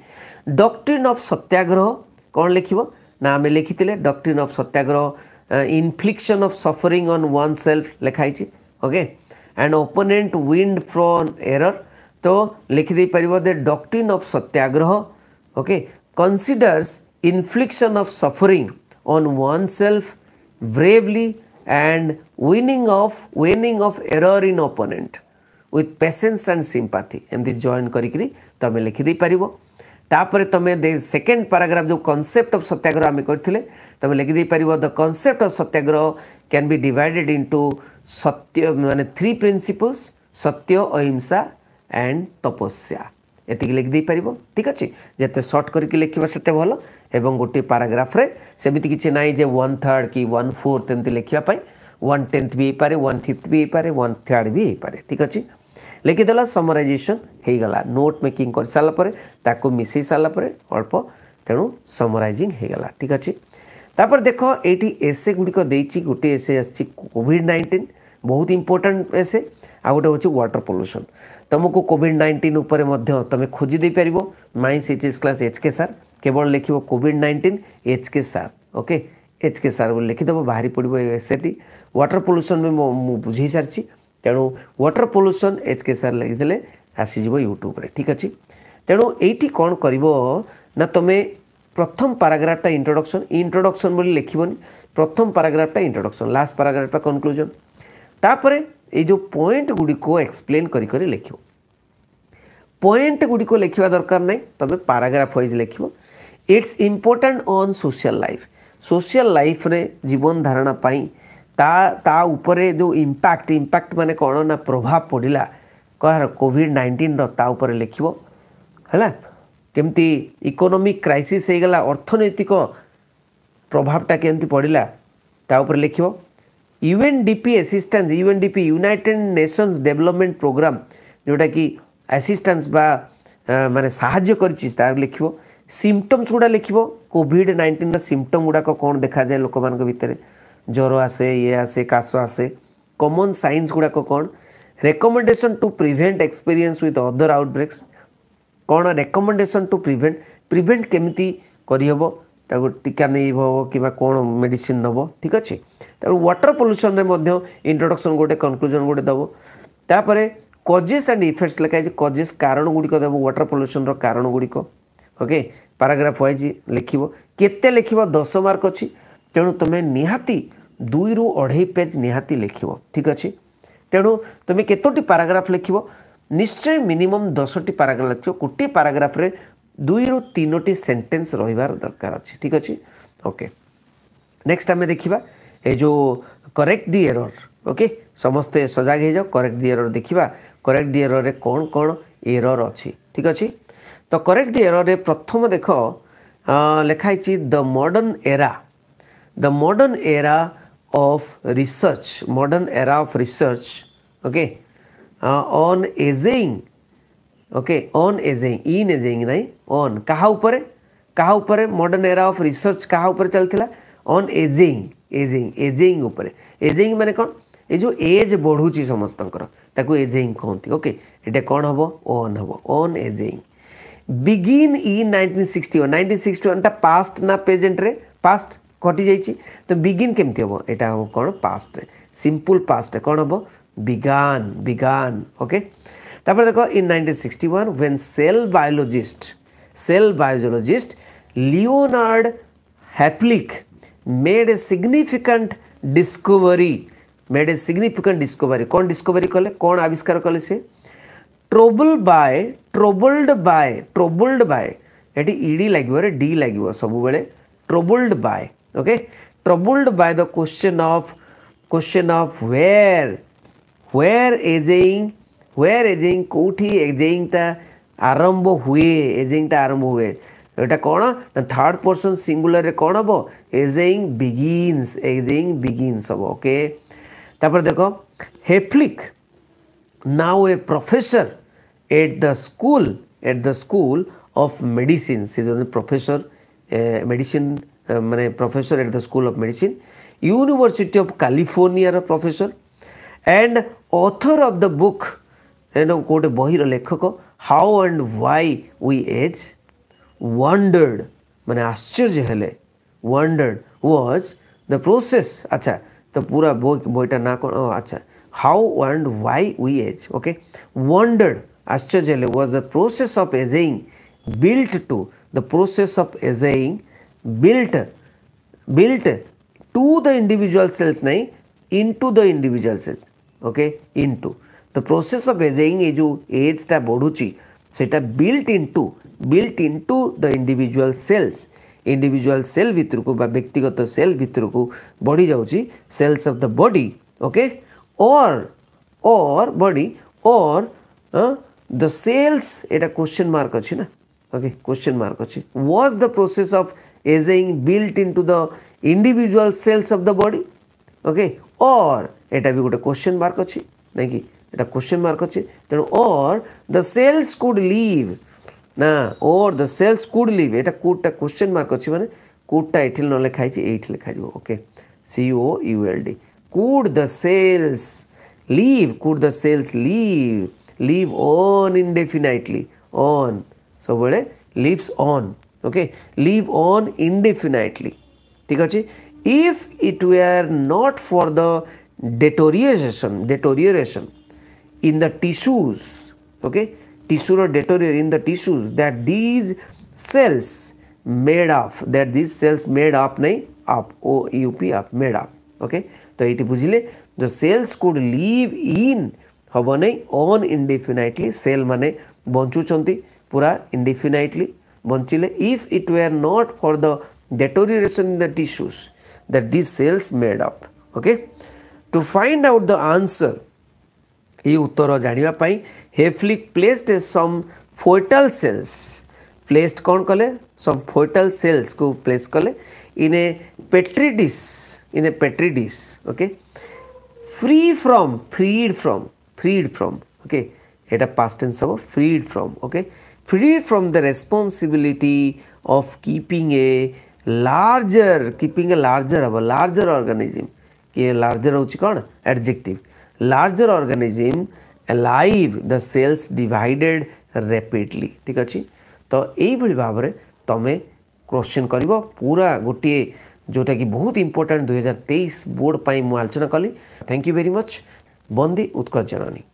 ଡକ୍ଟ୍ରିନ୍ ଅଫ୍ ସତ୍ୟାଗ୍ରହ କ'ଣ ଲେଖିବ ନା ଆମେ ଲେଖିଥିଲେ doctrine of satyagraha infliction of suffering on oneself ଲେଖା ହେଇଛି okay and opponent weaned from error तो लिखि पार the of satyagraha okay considers infliction of suffering on oneself bravely and winning of weaning of error in opponent with patience and sympathy एमती join करी तुम लिखिदे पार तापर तुम्हें सेकेंड पाराग्राफ जो कनसेप्ट अफ सत्याग्रह आम करते तुम लिखिदे पार the concept of Satyagraha can be divided into satya मानते थ्री प्रिंसिपल्स सत्य अहिंसा ଆଣ୍ଡ ତପସ୍ୟା ଏତିକି ଲେଖିଦେଇପାରିବ ଠିକ୍ ଅଛି ଯେତେ ସର୍ଟ କରିକି ଲେଖିବ ସେତେ ଭଲ ଏବଂ ଗୋଟିଏ ପାରାଗ୍ରାଫରେ ସେମିତି କିଛି ନାହିଁ ଯେ ୱାନ୍ ଥାର୍ଡ଼ କି ୱାନ୍ ଫୋର୍ଥ ଏମିତି ଲେଖିବା ପାଇଁ ୱାନ୍ ଟେନ୍ଥ ବି ହେଇପାରେ ୱାନ୍ ଫିଫ୍ଥ ବି ହେଇପାରେ ୱାନ୍ ଥାର୍ଡ଼ ବି ହେଇପାରେ ଠିକ୍ ଅଛି ଲେଖିଦେଲା ସମରାଇଜେସନ୍ ହେଇଗଲା ନୋଟ୍ ମେକିଂ କରିସାରିଲା ପରେ ତାକୁ ମିଶାଇ ସାରିଲା ପରେ ଅଳ୍ପ ତେଣୁ ସମରାଇଜିଂ ହେଇଗଲା ଠିକ୍ ଅଛି ତାପରେ ଦେଖ ଏଇଠି ଏସେ ଗୁଡ଼ିକ ଦେଇଛି ଗୋଟିଏ ଏସେ ଆସିଛି କୋଭିଡ଼ ନାଇଣ୍ଟିନ୍ ବହୁତ ଇମ୍ପୋର୍ଟାଣ୍ଟ ଏସେ ଆଉ ଗୋଟେ ହେଉଛି ୱାଟର ପଲ୍ୟୁସନ୍ ତୁମକୁ କୋଭିଡ଼ ନାଇଣ୍ଟିନ୍ ଉପରେ ମଧ୍ୟ ତୁମେ ଖୋଜି ଦେଇପାରିବ ମାଇ ସିଚିସ୍ କ୍ଲାସ୍ ଏଚ୍ କେ ସାର୍ କେବଳ ଲେଖିବ Covid nineteen H K sir okay H K sir ବୋଲି ଲେଖିଦେବ ବାହାରି ପଡ଼ିବ ଏସ୍ଏଟି ୱାଟର ପଲ୍ୟୁସନ୍ ବି ମୁଁ ବୁଝେଇ ସାରିଛି ତେଣୁ water pollution H K sir ଲେଖିଦେଲେ ଆସିଯିବ ୟୁଟ୍ୟୁବରେ ଠିକ୍ ଅଛି ତେଣୁ ଏଇଠି କ'ଣ କରିବ ନା ତୁମେ ପ୍ରଥମ ପାରାଗ୍ରାଫଟା ଇଣ୍ଟ୍ରୋଡକ୍ସନ୍ ଇଣ୍ଟ୍ରୋଡକ୍ସନ୍ ବୋଲି ଲେଖିବନି ପ୍ରଥମ ପାରାଗ୍ରାଫଟା ଇଣ୍ଟ୍ରୋଡକ୍ସନ୍ ଲାଷ୍ଟ ପାରାଗ୍ରାଫଟା କନକ୍ଲୁଜନ୍ ତାପରେ ଏଇ ଯେଉଁ ପଏଣ୍ଟ ଗୁଡ଼ିକ ଏକ୍ସପ୍ଲେନ୍ କରି କରି ଲେଖିବ ପଏଣ୍ଟ ଗୁଡ଼ିକ ଲେଖିବା ଦରକାର ନାହିଁ ତମେ ପାରାଗ୍ରାଫ ୱାଇଜ୍ ଲେଖିବ it's important on social life social ଲାଇଫ୍ରେ ଜୀବନ ଧାରଣା ପାଇଁ ତା ତା ଉପରେ ଯେଉଁ ଇମ୍ପାକ୍ଟ ଇମ୍ପାକ୍ଟ ମାନେ କ'ଣ ନା ପ୍ରଭାବ ପଡ଼ିଲା କାହାର କୋଭିଡ଼ ନାଇଣ୍ଟିନ୍ର ତା ଉପରେ ଲେଖିବ ହେଲା କେମିତି ଇକୋନୋମିକ୍ କ୍ରାଇସିସ୍ ହେଇଗଲା ଅର୍ଥନୈତିକ ପ୍ରଭାବଟା କେମିତି ପଡ଼ିଲା ତା ଉପରେ ଲେଖିବ UNDP assistance UNDP United Nations Development Programme जोटा कि असिस्टेंस बा माने সাহায্য করছি তার লিখিব সিম্পটम्स গুডা লিখিব কোভিড 19 র সিম্পটম গুডা কোন দেখা যায় লোকমানক ভিতরে জ্বর আসে ইয়ে আসে কাশ আসে কমন সাইন্স গুডা কোন recommendation to prevent experience with other outbreaks কোন রেকমেন্ডেশন টু প্রিভেন্ট প্রিভেন্ট কেমিতি করি হবো তাকে টিকা নেই হব কিংবা কোন মেডিসিন নব ঠিক আছে ତେଣୁ ୱାଟର୍ ପଲ୍ୟୁସନ୍ରେ ମଧ୍ୟ ଇଣ୍ଟ୍ରୋଡକ୍ସନ୍ ଗୋଟେ କନକ୍ଲୁଜନ୍ ଗୋଟେ ଦେବ ତାପରେ କଜେସ୍ ଆଣ୍ଡ ଇଫେକ୍ଟସ୍ ଲେଖା ହେଇଛି କଜେସ୍ କାରଣ ଗୁଡ଼ିକ ଦେବ ୱାଟର୍ ପଲ୍ୟୁସନ୍ର କାରଣ ଗୁଡ଼ିକ ଓକେ ପାରାଗ୍ରାଫ୍ ୱାଇଜ୍ ଲେଖିବ କେତେ ଲେଖିବ ଦଶ ମାର୍କ ଅଛି ତେଣୁ ତୁମେ ନିହାତି ଦୁଇରୁ ଅଢ଼େଇ ପେଜ୍ ନିହାତି ଲେଖିବ ଠିକ୍ ଅଛି ତେଣୁ ତୁମେ କେତୋଟି ପାରାଗ୍ରାଫ୍ ଲେଖିବ ନିଶ୍ଚୟ ମିନିମମ୍ ଦଶଟି ପାରାଗ୍ରାଫ୍ ଲେଖିବ ଗୋଟିଏ ପାରାଗ୍ରାଫ୍ରେ ଦୁଇରୁ ତିନୋଟି ସେଣ୍ଟେନ୍ସ ରହିବାର ଦରକାର ଅଛି ଠିକ୍ ଅଛି ଓକେ ନେକ୍ସଟ ଆମେ ଦେଖିବା ଏ ଯେଉଁ କରେକ୍ଟ ଦି ଏରର୍ ଓକେ ସମସ୍ତେ ସଜାଗ ହେଇଯାଅ କରେକ୍ଟ ଦି ଏରର୍ ଦେଖିବା କରେକ୍ଟ ଦି ଏରର୍ରେ କ'ଣ କ'ଣ ଏରର୍ ଅଛି ଠିକ୍ ଅଛି ତ କରେକ୍ଟ ଦି ଏରର୍ରେ ପ୍ରଥମ ଦେଖ ଲେଖା ହେଇଛି the modern era the modern era of research modern era of research okay on ageing okay on ageing in ageing ନାହିଁ ଅନ୍ କାହା ଉପରେ କାହା ଉପରେ ମଡ଼ର୍ଣ୍ଣ ଏରା ଅଫ୍ ରିସର୍ଚ୍ଚ କାହା ଉପରେ ଚାଲିଥିଲା ଅନ୍ ଏଜେଇଂ ଏଜିଂ ଏଜିଂ ଉପରେ ଏଜିଂ ମାନେ କ'ଣ ଏ ଯେଉଁ ଏଜ୍ ବଢ଼ୁଛି ସମସ୍ତଙ୍କର ତାକୁ ଏଜେଇଂ କହନ୍ତି ଓକେ ଏଇଟା କ'ଣ ହେବ ଓନ୍ ହେବ on ageing begin in nineteen sixty one nineteen sixty ୱାନ୍ଟା ପାଷ୍ଟ ନା ପ୍ରେଜେଣ୍ଟରେ ପାଷ୍ଟ ଘଟିଯାଇଛି ତ ବିଗିନ୍ କେମିତି ହେବ ଏଇଟା ହେବ କ'ଣ ପାଷ୍ଟରେ ସିମ୍ପୁଲ୍ ପାଷ୍ଟରେ କ'ଣ ହେବ ବିଗାନ୍ ବିଗାନ୍ ଓକେ ତାପରେ ଦେଖ in nineteen sixty one when cell biologist cell biologist Leonard Hayflick made a significant discovery made a significant discovery कौन discovery कले कौन आविष्कार कले से trouble by troubled by troubled by ଏଠି ଇଡି ଲାଗିବ ରେ ଡି ଲାଗିବ ସବୁବେଳେ troubled by okay troubled by the question of question of where where aging where aging କୋଉଠି aging ଟା ଆରମ୍ଭ ହୁଏ aging ଟା ଆରମ୍ଭ ହୁଏ यहाँ कौन ना थर्ड पर्सन सिंगुलर रे कौन हम एजेंग बिगिन्स एजेंग बिगिन्स हम ओके देख Hayflick now a professor at the school at the school of medicine से जो प्रोफेसर मेडिसिन मैंने professor at the school of medicine University of California रा professor and author of the book and गोटे बहर लेखक how and why we age wondered मैंने आश्चर्य हेले वार्डर्ड व्ज द प्रोसेस अच्छा तो पूरा बोटा ना कौन अच्छा how and we age okay wondered आश्चर्य हेले was the process of ageing built to the process of ageing built built to the individual cells नहीं into the individual cells okay into the process of ageing जो एजटा बढ़ुची सेटा built into built into the individual cells individual cell भितर को व्यक्तिगत cell भितर को बढ़ी जा cells of the body okay और और बॉडी और द सेल्स एटा क्वेश्चन मार्क अच्छी ना ओके क्वेश्चन मार्क अच्छे was the process of ageing built into the individual cells of the body okay और यहाँ भी गोटे क्वेश्चन मार्क अच्छे नहीं कि क्वेश्चन मार्क अच्छे तेनालीर और द सेल्स कुड लिव ना or the cells could live एटा कूडटा क्वेश्चन मार्क अच्छे मैंने कूडटा ये न लिखाई ये लिखाई okay C O U L D could the cells live could the cells live live on indefinitely on सब lives on okay live on indefinitely ठीक अच्छे if it were not for the deterioration deterioration in the tissues okay okay? tissue or deteriorate in the tissues that these cells made up that these cells made up nahi up o u p up made up okay to ये bujhile the cells could live in hobo nahi on indefinitely cell माने ବଞ୍ଚୁଛନ୍ତି pura indefinitely banchile if it were not for the deterioration in the tissues that these cells made up okay to find out the answer ये उत्तर जानिबा Hayflick placed some foetal cells placed कौन कले some foetal cells को place कले in a petri dish in a petri dish okay free from freed from freed from okay এটা past tense হবো freed from okay freed from the responsibility of keeping a larger keeping a larger হবো larger organism কে larger হচ্ছে কোন adjective larger organism alive the cells divided rapidly ঠিক ଅଛି ତ ଏଇଭଳି ଭାବରେ ତମେ क्वेश्चन କରିବ ପୁରା ଗୋଟିଏ ଯେଉଁଟାକି ବହୁତ ଇମ୍ପୋର୍ଟାଣ୍ଟ ଦୁଇହଜାର ତେଇଶ ବୋର୍ଡ଼ ପାଇଁ ମୁଁ ଆଲୋଚନା କଲି ଥ୍ୟାଙ୍କ ୟୁ ଭେରି ମଚ୍ ବନ୍ଦୀ ଉତ୍କଳ ଜନନୀ